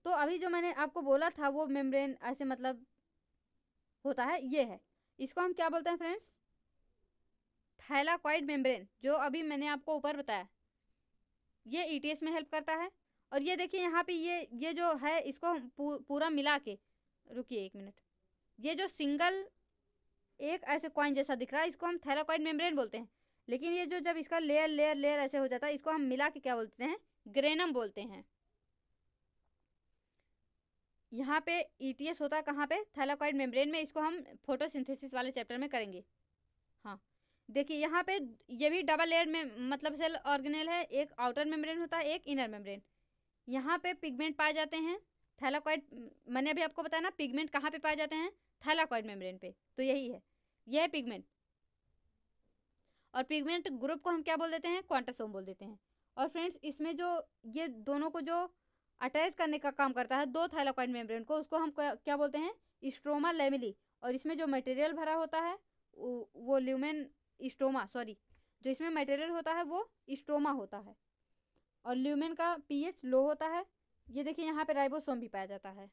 Speaker 1: तो अभी जो मैंने आपको बोला था वो मेम्ब्रेन ऐसे मतलब होता है ये है इसको हम क्या बोलते हैं फ्रेंड्स थैलाक्वाइड मेम्ब्रेन जो अभी मैंने आपको ऊपर बताया ये ई e में हेल्प करता है और ये देखिए यहाँ पे ये ये जो है इसको पू, पूरा मिला के रुकिए एक मिनट ये जो सिंगल एक ऐसे क्वाइन जैसा दिख रहा है इसको हम थैलाक्वाइड मेम्ब्रेन बोलते हैं लेकिन ये जो जब इसका लेयर लेयर लेयर ऐसे हो जाता है इसको हम मिला के क्या बोलते हैं ग्रेनम बोलते हैं यहाँ पे ईटीएस e होता है कहाँ पे थैलाकॉइड मेम्ब्रेन में इसको हम फोटोसिंथेसिस वाले चैप्टर में करेंगे हाँ देखिए यहाँ पे ये भी डबल लेयर में मतलब सेल ऑर्गेनेल है एक आउटर मेम्ब्रेन होता है एक इनर मेम्ब्रेन यहाँ पे पिगमेंट पाए जाते हैं थैलाकॉइड मैंने अभी आपको बताया ना पिगमेंट कहाँ पे पाए जाते हैं थैलाकॉइड मेम्ब्रेन पे तो यही है यह पिगमेंट और पिगमेंट ग्रुप को हम क्या बोल देते हैं क्वांटासोम बोल देते हैं और फ्रेंड्स इसमें जो ये दोनों को जो अटैच करने का काम करता है दो थाइलोकाइड मेम्ब्रेन को उसको हम क्या बोलते हैं स्ट्रोमा लेमिली और इसमें जो मटेरियल भरा होता है वो ल्यूमेन स्ट्रोमा सॉरी जो इसमें मटेरियल होता है वो स्ट्रोमा होता है और ल्यूमेन का पीएच लो होता है ये देखिए यहाँ पे राइबोसोम भी पाया जाता है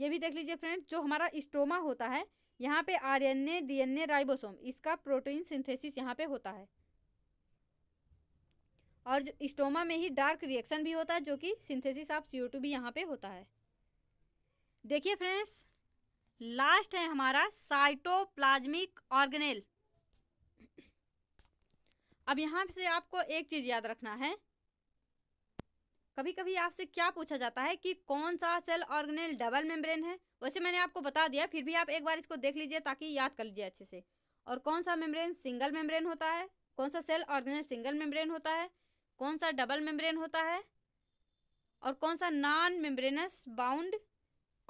Speaker 1: ये भी देख लीजिए फ्रेंड जो हमारा स्टोमा होता है यहाँ पे आरएनए डीएनए राइबोसोम इसका प्रोटीन सिंथेसिस यहाँ पे होता है और जो स्टोमा में ही डार्क रिएक्शन भी होता है जो कि सिंथेसिस ऑफ सी भी यहाँ पे होता है देखिए फ्रेंड्स लास्ट है हमारा साइटोप्लाज्मिक ऑर्गेनेल अब यहाँ से आपको एक चीज़ याद रखना है कभी कभी आपसे क्या पूछा जाता है कि कौन सा सेल ऑर्गेनेल डबल मेम्ब्रेन है वैसे मैंने आपको बता दिया फिर भी आप एक बार इसको देख लीजिए ताकि याद कर लीजिए अच्छे से और कौन सा मेम्ब्रेन सिंगल मेम्ब्रेन होता है कौन सा सेल ऑर्गेनेल सिंगल मेम्ब्रेन होता है कौन सा डबल मेम्ब्रेन होता है और कौन सा नॉन मेम्ब्रेनस बाउंड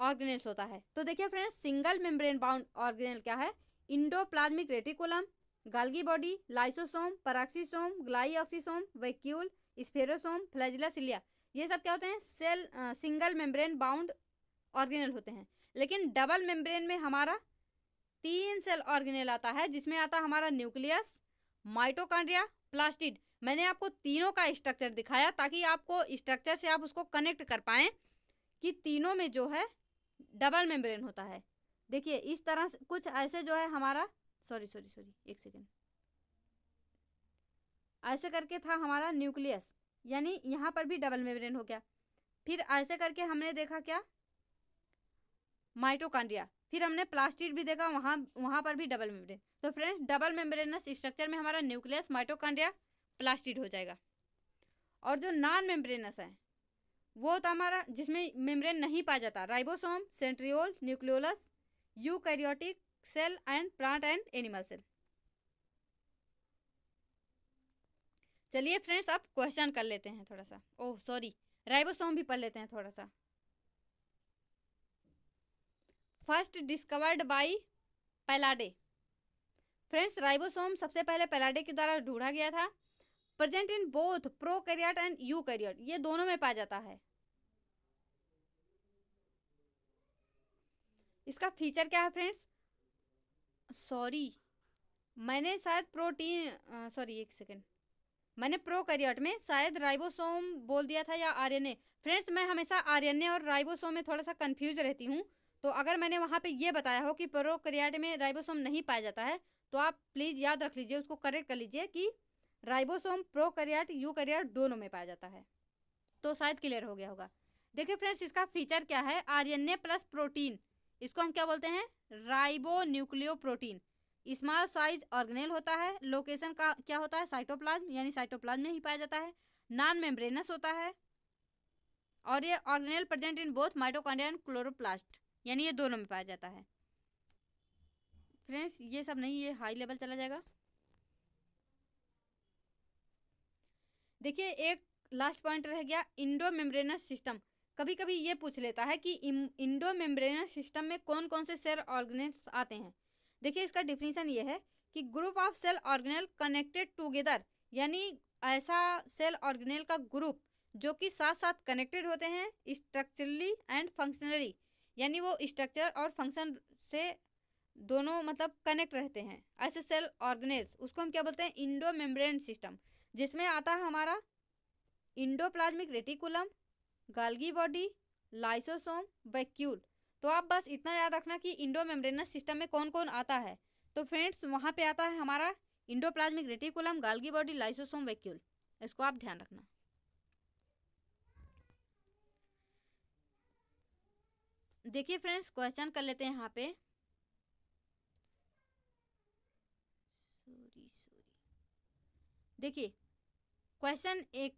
Speaker 1: ऑर्गेनेल्स होता है तो देखिए friends single membrane bound organelle क्या है endoplasmic reticulum Golgi body lysosome peroxisome glyoxysome vacuole spherosome flagella cilia ये सब क्या होते हैं cell single membrane bound organelle होते हैं लेकिन डबल मेम्ब्रेन में हमारा तीन सेल ऑर्गेनल आता है जिसमें आता हमारा न्यूक्लियस माइटोकांड्रिया प्लास्टिड मैंने आपको तीनों का स्ट्रक्चर दिखाया ताकि आपको स्ट्रक्चर से आप उसको कनेक्ट कर पाएँ कि तीनों में जो है डबल मेम्ब्रेन होता है देखिए इस तरह से कुछ ऐसे जो है हमारा सॉरी सॉरी सॉरी एक सेकेंड ऐसे करके था हमारा न्यूक्लियस यानी यहाँ पर भी डबल मेम्ब्रेन हो गया फिर ऐसे करके हमने देखा क्या माइटोकांड्रिया फिर हमने प्लास्टिड भी देखा वहाँ वहाँ पर भी डबल मेम्ब्रेन तो फ्रेंड्स डबल मेम्ब्रेनस स्ट्रक्चर में हमारा न्यूक्लियस माइटोकांड्रिया प्लास्टिड हो जाएगा और जो नॉन मेम्ब्रेनस है वो तो हमारा जिसमें मेम्ब्रेन नहीं पाया जाता ribosome centriole nucleolus eukaryotic cell and plant and animal cell चलिए फ्रेंड्स अब क्वेश्चन कर लेते हैं थोड़ा सा ओह सॉरी राइबोसोम भी पढ़ लेते हैं थोड़ा सा first discovered by Palade friends ribosome सबसे पहले पैलाडे के द्वारा ढूंढा गया था present in both pro prokaryote and eu eukaryote ये दोनों में पाया जाता है इसका फीचर क्या है फ्रेंड्स सॉरी मैंने शायद प्रोटीन सॉरी एक सेकेंड मैंने प्रोकैरियोट में शायद राइबोसोम बोल दिया था या आरएनए फ्रेंड्स मैं हमेशा आरएनए और राइबोसोम में थोड़ा सा कंफ्यूज रहती हूँ तो अगर मैंने वहाँ पे ये बताया हो कि प्रोकैरियोट में राइबोसोम नहीं पाया जाता है तो आप प्लीज़ याद रख लीजिए उसको करेक्ट कर लीजिए कि राइबोसोम प्रोकैरियोट यूकैरियोट दोनों में पाया जाता है तो शायद क्लियर हो गया होगा देखिए फ्रेंड्स इसका फीचर क्या है ए प्लस प्रोटीन इसको हम क्या बोलते हैं ribonucleoprotein small size organelle होता है लोकेशन का क्या होता है साइटोप्लाज्म यानी साइटोप्लाज्म में ही पाया जाता है नॉन मेम्ब्रेनस होता है और ये organelle present in both mitochondria and chloroplast यानी ये दोनों में पाया जाता है फ्रेंड्स ये सब नहीं ये हाई लेवल चला जाएगा देखिए एक लास्ट पॉइंट रह गया इंडो मेम्ब्रेनस सिस्टम कभी कभी ये पूछ लेता है कि इंडो मेम्ब्रेनस सिस्टम में कौन कौन से सेल ऑर्गेनेल्स आते हैं देखिए इसका डिफिनीसन ये है कि group of cell organelle connected together यानी ऐसा सेल ऑर्गेनल का ग्रुप जो कि साथ साथ कनेक्टेड होते हैं स्ट्रक्चरली एंड फंक्शनली यानी वो स्ट्रक्चर और फंक्शन से दोनों मतलब कनेक्ट रहते हैं ऐसे सेल ऑर्गेनेल उसको हम क्या बोलते हैं इंडो मेम्ब्रेन सिस्टम जिसमें आता है हमारा endoplasmic reticulum Golgi body lysosome vacuole तो आप बस इतना याद रखना कि इंडो मेम्ब्रेनस सिस्टम में कौन कौन आता है तो फ्रेंड्स वहाँ पे आता है हमारा endoplasmic reticulum Golgi body lysosome vacuole इसको आप ध्यान रखना देखिए फ्रेंड्स क्वेश्चन कर लेते हैं यहाँ पे सॉरी सॉरी देखिए क्वेश्चन एक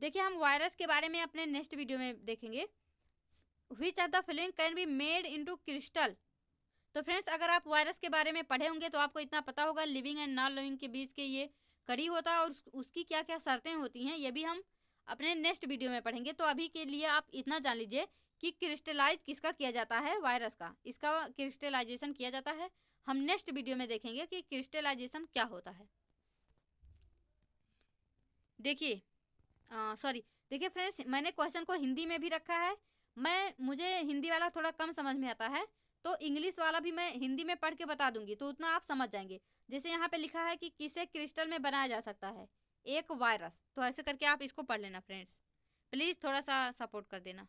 Speaker 1: देखिए हम वायरस के बारे में अपने नेक्स्ट वीडियो में देखेंगे which are the filling can be made into crystal तो फ्रेंड्स अगर आप वायरस के बारे में पढ़े होंगे तो आपको इतना पता होगा लिविंग एंड नॉन लिविंग के बीच के ये कड़ी होता है और उसकी क्या क्या शर्तें होती हैं ये भी हम अपने नेक्स्ट वीडियो में पढ़ेंगे तो अभी के लिए आप इतना जान लीजिए कि क्रिस्टलाइज किसका किया जाता है वायरस का इसका क्रिस्टलाइजेशन किया जाता है हम नेक्स्ट वीडियो में देखेंगे कि क्रिस्टलाइजेशन क्या होता है देखिए सॉरी देखिए फ्रेंड्स मैंने क्वेश्चन को हिंदी में भी रखा है मैं मुझे हिंदी वाला थोड़ा कम समझ में आता है तो इंग्लिश वाला भी मैं हिंदी में पढ़ के बता दूंगी तो उतना आप समझ जाएंगे जैसे यहाँ पे लिखा है कि किसे क्रिस्टल में बनाया जा सकता है एक वायरस तो ऐसे करके आप इसको पढ़ लेना फ्रेंड्स प्लीज़ थोड़ा सा सपोर्ट कर देना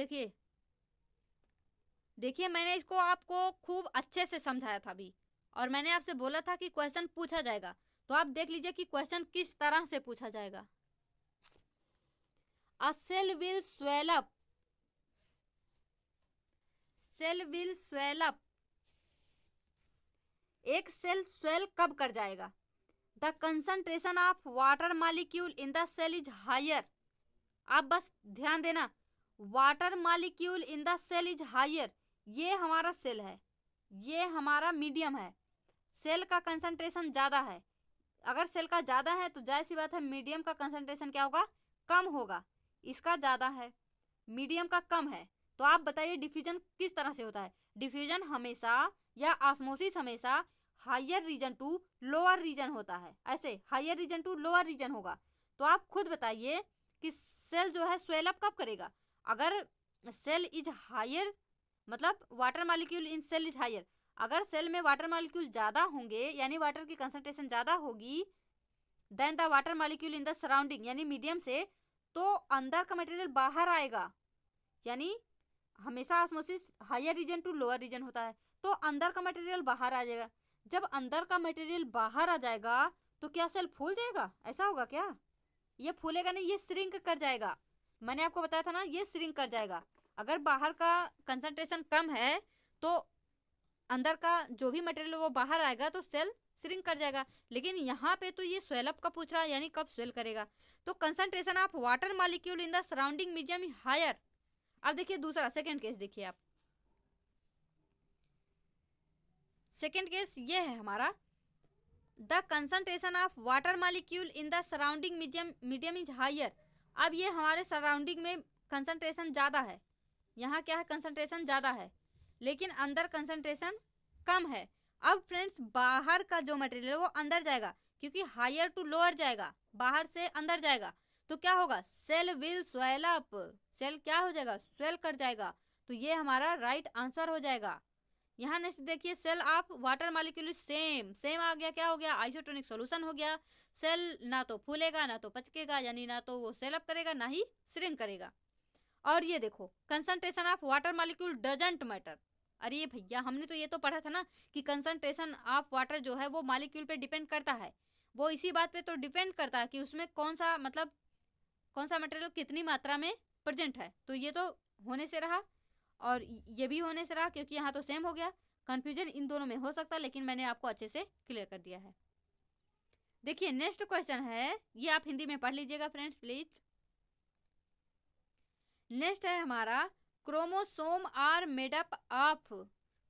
Speaker 1: देखिए देखिए मैंने इसको आपको खूब अच्छे से समझाया था अभी और मैंने आपसे बोला था कि क्वेश्चन पूछा जाएगा तो आप देख लीजिए कि क्वेश्चन किस तरह से पूछा जाएगा A cell will swell up. Cell will swell up. एक सेल स्वेल कब कर जाएगा the concentration of water molecule in the cell is higher आप बस ध्यान देना water molecule in the cell is higher ये हमारा सेल है ये हमारा मीडियम है सेल का कंसंट्रेशन ज़्यादा है अगर सेल का ज़्यादा है तो जाहिर सी बात है मीडियम का कंसंट्रेशन क्या होगा कम होगा इसका ज़्यादा है मीडियम का कम है तो आप बताइए डिफ्यूजन किस तरह से होता है डिफ्यूजन हमेशा या आसमोसिस हमेशा higher region to lower region होता है ऐसे higher region to lower region होगा तो आप खुद बताइए कि सेल जो है स्वेलअप कब करेगा अगर सेल इज हायर मतलब water molecule in cell is higher अगर सेल में वाटर मालिक्यूल ज़्यादा होंगे यानी वाटर की कंसनट्रेशन ज़्यादा होगी then the water molecule in the surrounding यानी मीडियम से तो अंदर का मटेरियल बाहर आएगा यानी हमेशा osmosis higher region to lower region होता है तो अंदर का मटेरियल बाहर आ जाएगा जब अंदर का मटेरियल बाहर आ जाएगा तो क्या सेल फूल जाएगा ऐसा होगा क्या ये फूलेगा नहीं ये श्रिंक कर जाएगा मैंने आपको बताया था ना ये श्रिंक कर जाएगा अगर बाहर का कंसंट्रेशन कम है तो अंदर का जो भी मटेरियल वो बाहर आएगा तो सेल श्रिंक कर जाएगा लेकिन यहाँ पे तो ये स्वेलअप का पूछ रहा है यानी कब स्वेल करेगा तो concentration of water molecule in the surrounding medium higher अब देखिए दूसरा सेकेंड केस देखिए आप सेकेंड केस ये है हमारा the concentration of water molecule in the surrounding medium medium is higher अब ये हमारे सराउंडिंग में कंसनट्रेशन ज़्यादा है यहाँ क्या है कंसनट्रेशन ज़्यादा है लेकिन अंदर कंसनट्रेशन कम है अब फ्रेंड्स बाहर का जो मटेरियल वो अंदर जाएगा क्योंकि हायर टू लोअर जाएगा बाहर से अंदर जाएगा तो क्या होगा cell will swell up cell क्या हो जाएगा स्वेल कर जाएगा तो ये हमारा राइट right आंसर हो जाएगा यहाँ नेक्स्ट देखिए सेल आप वाटर मालिक्यूल सेम सेम आ गया क्या हो गया आइसोटोनिक सोल्यूशन हो गया सेल ना तो फूलेगा ना तो पचकेगा यानी ना तो वो सेल अप करेगा ना ही श्रिंक करेगा और ये देखो concentration of water molecule doesn't matter अरे भैया हमने तो ये तो पढ़ा था ना कि कंसंट्रेशन ऑफ वाटर जो है वो मालिक्यूल पे डिपेंड करता है वो इसी बात पे तो डिपेंड करता है कि उसमें कौन सा मतलब कौन सा मटेरियल कितनी मात्रा में प्रजेंट है तो ये तो होने से रहा और ये भी होने से रहा क्योंकि यहाँ तो सेम हो गया कन्फ्यूजन इन दोनों में हो सकता है लेकिन मैंने आपको अच्छे से क्लियर कर दिया है देखिए नेक्स्ट क्वेश्चन है ये आप हिंदी में पढ़ लीजिएगा फ्रेंड्स प्लीज नेक्स्ट है हमारा chromosome are made up of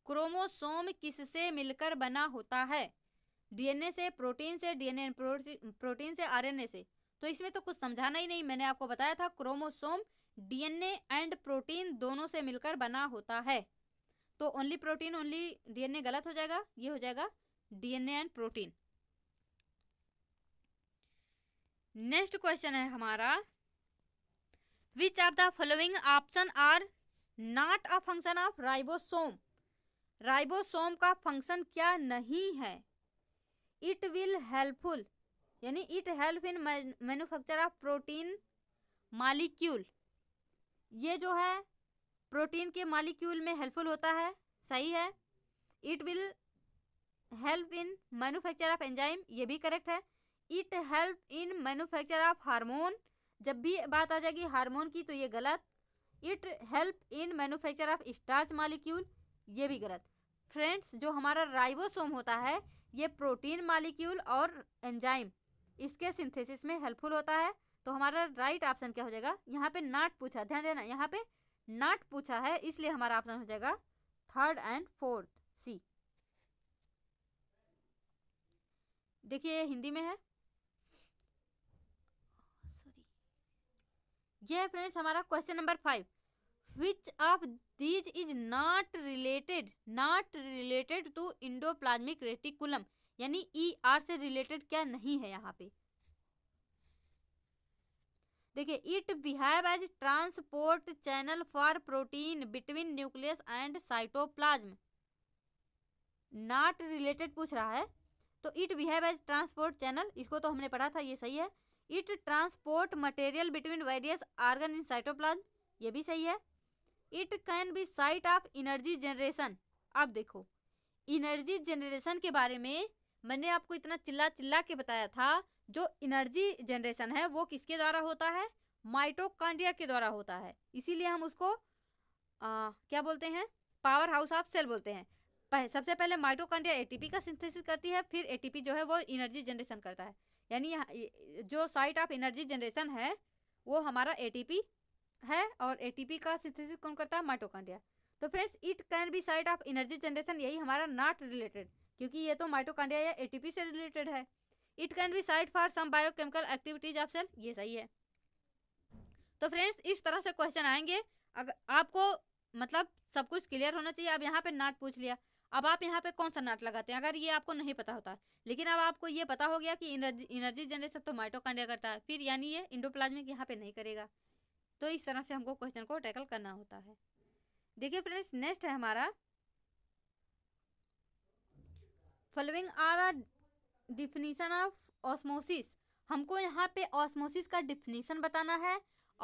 Speaker 1: chromosome किससे मिलकर बना होता है डीएनए से प्रोटीन से डीएनए प्रोटीन से आरएनए से तो इसमें तो कुछ समझाना ही नहीं मैंने आपको बताया था क्रोमोसोम डीएनए एंड प्रोटीन दोनों से मिलकर बना होता है तो ओनली प्रोटीन ओनली डीएनए गलत हो जाएगा ये हो जाएगा DNA and protein next question है हमारा which of the following option are not a function of ribosome ribosome का फंक्शन क्या नहीं है इट विल हेल्पफुल यानी it help in manufacture of protein molecule ये जो है प्रोटीन के मालिक्यूल में हेल्पफुल होता है सही है it will help in manufacture of enzyme ये भी करेक्ट है it help in manufacture of hormone जब भी बात आ जाएगी हार्मोन की तो ये गलत it help in manufacture of starch molecule ये भी गलत फ्रेंड्स जो हमारा राइबोसोम होता है ये प्रोटीन मालिक्यूल और एंजाइम इसके सिंथेसिस में हेल्पफुल होता है तो हमारा राइट ऑप्शन क्या हो जाएगा यहाँ पे नाट पूछा ध्यान देना यहाँ पे नाट पूछा है इसलिए हमारा ऑप्शन हो जाएगा थर्ड एंड फोर्थ सी देखिए ये हिंदी में है सॉरी है फ्रेंड्स हमारा question number five which of these is not related not related to plasmic reticulum यानी ई e आर से रिलेटेड क्या नहीं है यहाँ पे देखिए it behave as transport channel for protein between nucleus and cytoplasm not related पूछ रहा है तो it behave as transport channel इसको तो हमने पढ़ा था ये सही है it transport material between various organ in cytoplasm ये भी सही है it can be site of energy generation अब देखो एनर्जी जनरेशन के बारे में मैंने आपको इतना चिल्ला चिल्ला के बताया था जो इनर्जी जनरेशन है वो किसके द्वारा होता है माइटोकांड्रिया के द्वारा होता है इसीलिए हम उसको आ, क्या बोलते हैं पावर हाउस ऑफ सेल बोलते हैं पह, सबसे पहले माइटोकांड्रिया एटीपी का सिंथेसिस करती है फिर एटीपी जो है वो एनर्जी जनरेशन करता है यानी जो साइट ऑफ एनर्जी जनरेशन है वो हमारा एटीपी है और एटीपी का सिंथेसिस कौन करता है माइटोकांड्रिया तो friends it can be site of energy generation यही हमारा नॉट रिलेटेड क्योंकि ये तो माइटोकांड्रिया या एटीपी से रिलेटेड है it can be site for some biochemical activities of cell ये सही है तो फ्रेंड्स इस तरह से क्वेश्चन आएंगे अगर आपको मतलब सब कुछ क्लियर होना चाहिए अब यहाँ पे नाट पूछ लिया अब आप यहाँ पे कौन सा नाट लगाते हैं अगर ये आपको नहीं पता होता लेकिन अब आपको ये पता हो गया कि एनर्जी एनर्जी जनरेशन तो माइटोकांड्रिया करता है फिर यानी ये इंडोप्लाज्मिक यहाँ पे नहीं करेगा तो इस तरह से हमको क्वेश्चन को टैकल करना होता है देखिए फ्रेंड्स नेक्स्ट है हमारा following are are definition of osmosis हमको यहाँ पे ऑस्मोसिस का डिफिनीसन बताना है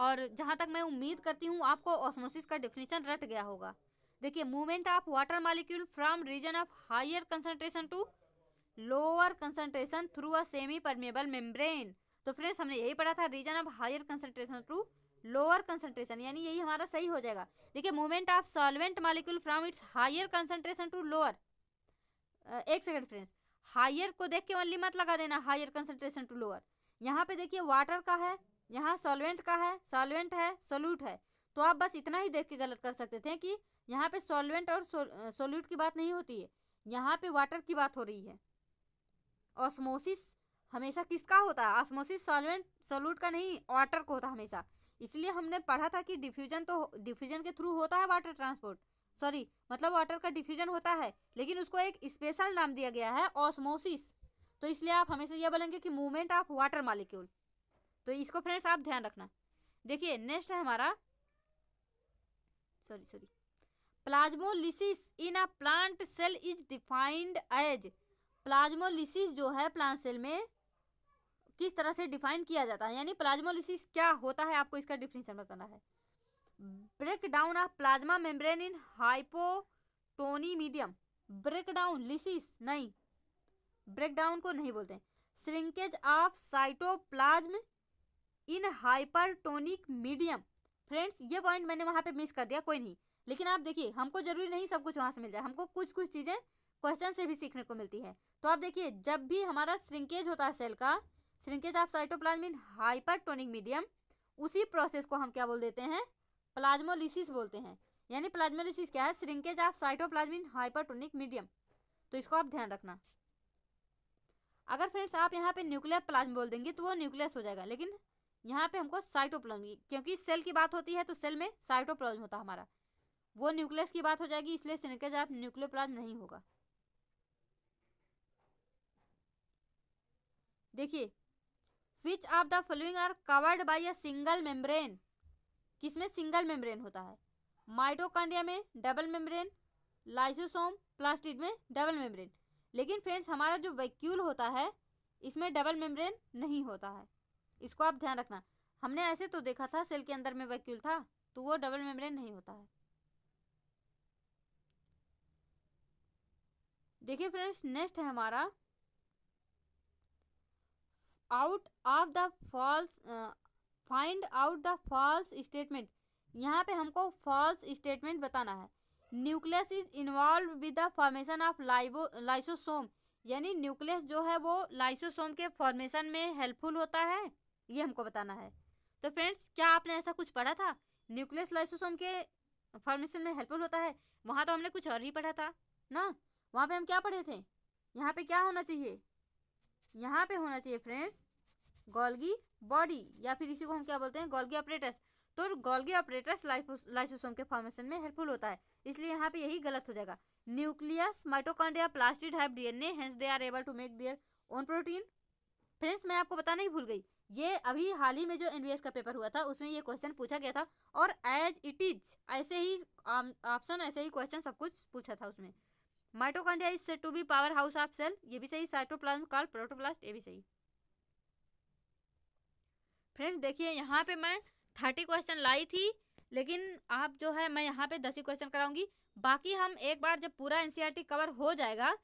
Speaker 1: और जहाँ तक मैं उम्मीद करती हूँ आपको ऑस्मोसिस का डिफिनीसन रट गया होगा देखिए movement of water molecule from region of higher concentration to lower concentration through a semi permeable membrane तो फ्रेंड्स हमने यही पढ़ा था region of higher concentration through lower concentration यानी यही हमारा सही हो जाएगा देखिए movement of solvent molecule from its higher concentration to lower एक सेकेंड फ्रेंड्स हायर को देख के वनली मत लगा देना हायर कंसनट्रेशन टू लोअर यहाँ पे देखिए वाटर का है यहाँ सॉल्वेंट का है सॉल्वेंट है सोल्यूट है तो आप बस इतना ही देख के गलत कर सकते थे कि यहाँ पे सॉल्वेंट और सोल्यूट की बात नहीं होती है यहाँ पे वाटर की बात हो रही है ऑस्मोसिस हमेशा किसका होता है ऑस्मोसिस सॉल्वेंट सोल्यूट का नहीं वाटर को होता हमेशा इसलिए हमने पढ़ा था कि डिफ्यूजन तो डिफ्यूजन के थ्रू होता है वाटर ट्रांसपोर्ट सॉरी मतलब वाटर का डिफ्यूजन होता है लेकिन उसको एक स्पेशल नाम दिया गया है ऑस्मोसिस तो इसलिए आप हमेशा यह बोलेंगे कि मूवमेंट ऑफ वाटर मालिक्यूल तो इसको फ्रेंड्स आप ध्यान रखना देखिए नेक्स्ट है हमारा sorry sorry plasmolysis in a plant cell is defined as plasmolysis जो है प्लांट सेल में किस तरह से डिफाइन किया जाता है यानी प्लाज्मोलिसिस क्या होता है आपको इसका डिफिनेशन बताना है break down of plasma membrane in hypotonic medium break down lysis नहीं ब्रेक डाउन को नहीं बोलते shrinkage of cytoplasm in hypertonic medium friends ये पॉइंट मैंने वहाँ पे मिस कर दिया कोई नहीं लेकिन आप देखिए हमको जरूरी नहीं सब कुछ वहाँ से मिल जाए हमको कुछ कुछ चीज़ें क्वेश्चन से भी सीखने को मिलती है तो आप देखिए जब भी हमारा श्रिंकेज होता है सेल का shrinkage of cytoplasm in hypertonic medium उसी प्रोसेस को हम क्या बोल देते हैं प्लाज्मोलिसिस बोलते हैं यानी प्लाज्मोलिसिस क्या है shrinkage of cytoplasm in hypertonic medium तो इसको आप ध्यान रखना अगर फ्रेंड्स आप यहाँ पे न्यूक्लियर प्लाज्म बोल देंगे तो वो न्यूक्लियस हो जाएगा लेकिन यहाँ पे हमको साइटोप्लाज्म क्योंकि सेल की बात होती है तो सेल में साइटोप्लाज्म होता हमारा वो न्यूक्लियस की बात हो जाएगी इसलिए ऑफ आप न्यूक्लियोप्लाज्म नहीं होगा देखिए which of the following are covered by a single membrane किसमें सिंगल मेम्ब्रेन होता है माइटोकांड्रिया में डबल मेम्ब्रेन लाइसोसोम प्लास्टिड में डबल मेम्ब्रेन लेकिन फ्रेंड्स हमारा जो वैक्यूल होता है इसमें डबल मेम्ब्रेन नहीं होता है इसको आप ध्यान रखना हमने ऐसे तो देखा था सेल के अंदर में वैक्यूल था तो वो डबल मेम्ब्रेन नहीं होता है देखिए फ्रेंड्स नेक्स्ट है हमारा out of the false find out the false statement यहाँ पे हमको फॉल्स स्टेटमेंट बताना है nucleus is involve with the formation of lyso lysosome यानी न्यूक्लियस जो है वो लाइसोसोम के फॉर्मेशन में हेल्पफुल होता है ये हमको बताना है तो फ्रेंड्स क्या आपने ऐसा कुछ पढ़ा था न्यूक्लियस लाइसोसोम के फॉर्मेशन में हेल्पफुल होता है वहाँ तो हमने कुछ और ही पढ़ा था ना वहाँ पे हम क्या पढ़े थे यहाँ पे क्या होना चाहिए यहाँ पे होना चाहिए फ्रेंड्स गोल्गी बॉडी या फिर इसी को हम क्या बोलते हैं गोल्गी ऑपरेटस तो गोल्गी ऑपरेटस लाइसोसोम के फॉर्मेशन में हेल्पफुल होता है इसलिए यहाँ पे यही गलत हो जाएगा nucleus mitochondria plastid have DNA hence they are able to make their own protein friends मैं आपको बताना ही भूल गई ये अभी हाल ही में जो एनवीएस का पेपर हुआ था उसमें ये क्वेश्चन पूछा गया था और एज इट इज ऐसे ही ऑप्शन um, ऐसे ही क्वेश्चन सब कुछ पूछा था उसमें mitochondria is said to be power house of cell ये भी सही साइटोप्लाज्म कॉल प्रोटोप्लास्ट ये भी सही फ्रेंड्स देखिए यहाँ पे मैं थर्टी क्वेश्चन लाई थी लेकिन आप जो है मैं यहाँ पे दस ही क्वेश्चन कराऊंगी बाकी हम एक बार जब पूरा एनसीईआरटी कवर e हो जाएगा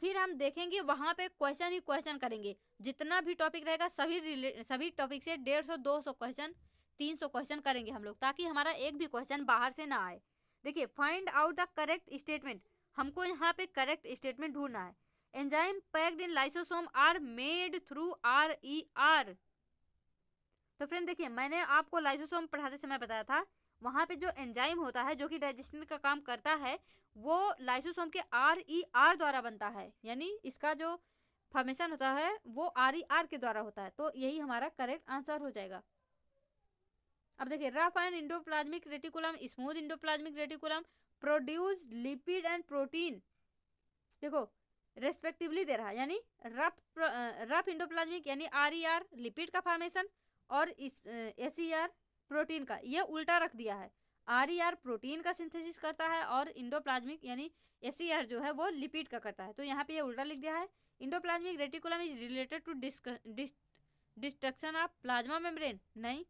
Speaker 1: फिर हम देखेंगे वहाँ पे क्वेश्चन ही क्वेश्चन करेंगे जितना भी टॉपिक रहेगा सभी सभी टॉपिक से डेढ़ सौ दो सौ क्वेश्चन तीन सौ क्वेश्चन करेंगे हम लोग ताकि हमारा एक भी क्वेश्चन बाहर से ना आए देखिए find out the correct statement हमको यहाँ पे करेक्ट स्टेटमेंट ढूंढना है enzyme packed in lysosome are made through R E R तो फ्रेंड देखिए मैंने आपको लाइसोसोम पढ़ाते समय बताया था वहाँ पे जो एंजाइम होता है जो कि डाइजेशन का काम करता है वो लाइसोसोम के आर ई आर द्वारा बनता है यानी इसका जो फॉर्मेशन होता है वो आर ई आर के द्वारा होता है तो यही हमारा करेक्ट आंसर हो जाएगा अब देखिए rough and endoplasmic reticulum smooth endoplasmic reticulum produce lipid and protein देखो रेस्पेक्टिवली दे रहा है यानी रफ रफ इंडोप्लाज्मिक यानी आर ई आर लिपिड का फॉर्मेशन और एस सी आर प्रोटीन का ये उल्टा रख दिया है आर ई आर प्रोटीन का सिंथेसिस करता है और इंडोप्लाज्मिक यानी एस सी आर जो है वो लिपिड का करता है तो यहाँ पे ये उल्टा लिख दिया है endoplasmic reticulum is related to destruction of plasma membrane नहीं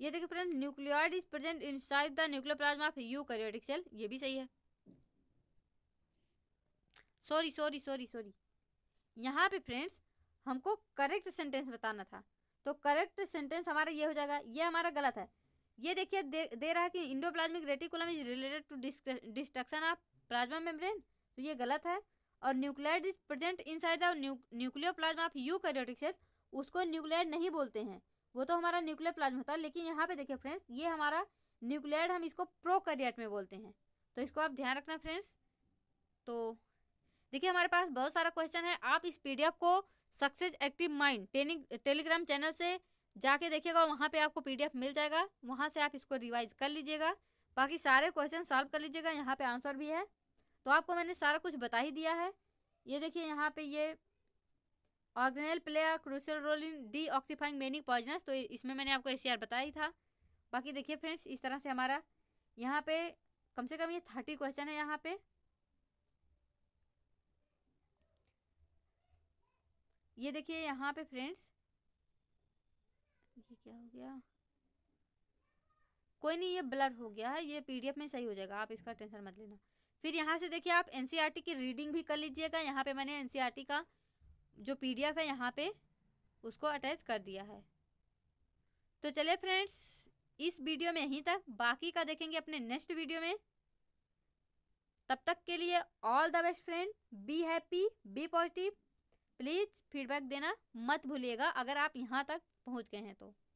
Speaker 1: ये देखिए friend nucleoid is present inside the nuclear plasma of eukaryotic cell ये भी सही है सॉरी सॉरी सॉरी सॉरी यहाँ पे फ्रेंड्स हमको करेक्ट सेंटेंस बताना था तो करेक्ट सेंटेंस हमारा ये हो जाएगा ये हमारा गलत है ये देखिए दे, दे रहा है कि endoplasmic reticulum is related to destruction of plasma membrane तो ये गलत है और nuclear is present inside the nucleo plasma of eukaryotic cell उसको न्यूक्लियर नहीं बोलते हैं वो तो हमारा न्यूक्लियर प्लाज्मा होता है लेकिन यहाँ पे देखिए फ्रेंड्स ये हमारा न्यूक्लियर हम इसको प्रोकैरियोट में बोलते हैं तो इसको आप ध्यान रखना फ्रेंड्स तो देखिए हमारे पास बहुत सारा क्वेश्चन है आप इस पी को success active mind Telegram channel से जाके देखिएगा वहाँ पे आपको पीडीएफ मिल जाएगा वहाँ से आप इसको रिवाइज कर लीजिएगा बाकी सारे क्वेश्चन सॉल्व कर लीजिएगा यहाँ पे आंसर भी है तो आपको मैंने सारा कुछ बता ही दिया है ये देखिए यहाँ पे ये organelle play a crucial role in detoxifying many poisonous तो इसमें मैंने आपको एस बताया ही था बाकी देखिए फ्रेंड्स इस तरह से हमारा यहाँ पे कम से कम ये थर्टी क्वेश्चन है यहाँ पे ये देखिए यहाँ पे फ्रेंड्स ये क्या हो गया कोई नहीं ये ब्लर हो गया है ये पीडीएफ में सही हो जाएगा आप इसका टेंशन मत लेना फिर यहाँ से देखिए आप एनसीईआरटी e की रीडिंग भी कर लीजिएगा यहाँ पे मैंने एनसीईआरटी e का जो पी है यहाँ पे उसको अटैच कर दिया है तो चलिए फ्रेंड्स इस वीडियो में यहीं तक बाकी का देखेंगे अपने नेक्स्ट वीडियो में तब तक के लिए all the best friend be happy be positive please feedback देना मत भूलिएगा अगर आप यहाँ तक पहुँच गए हैं तो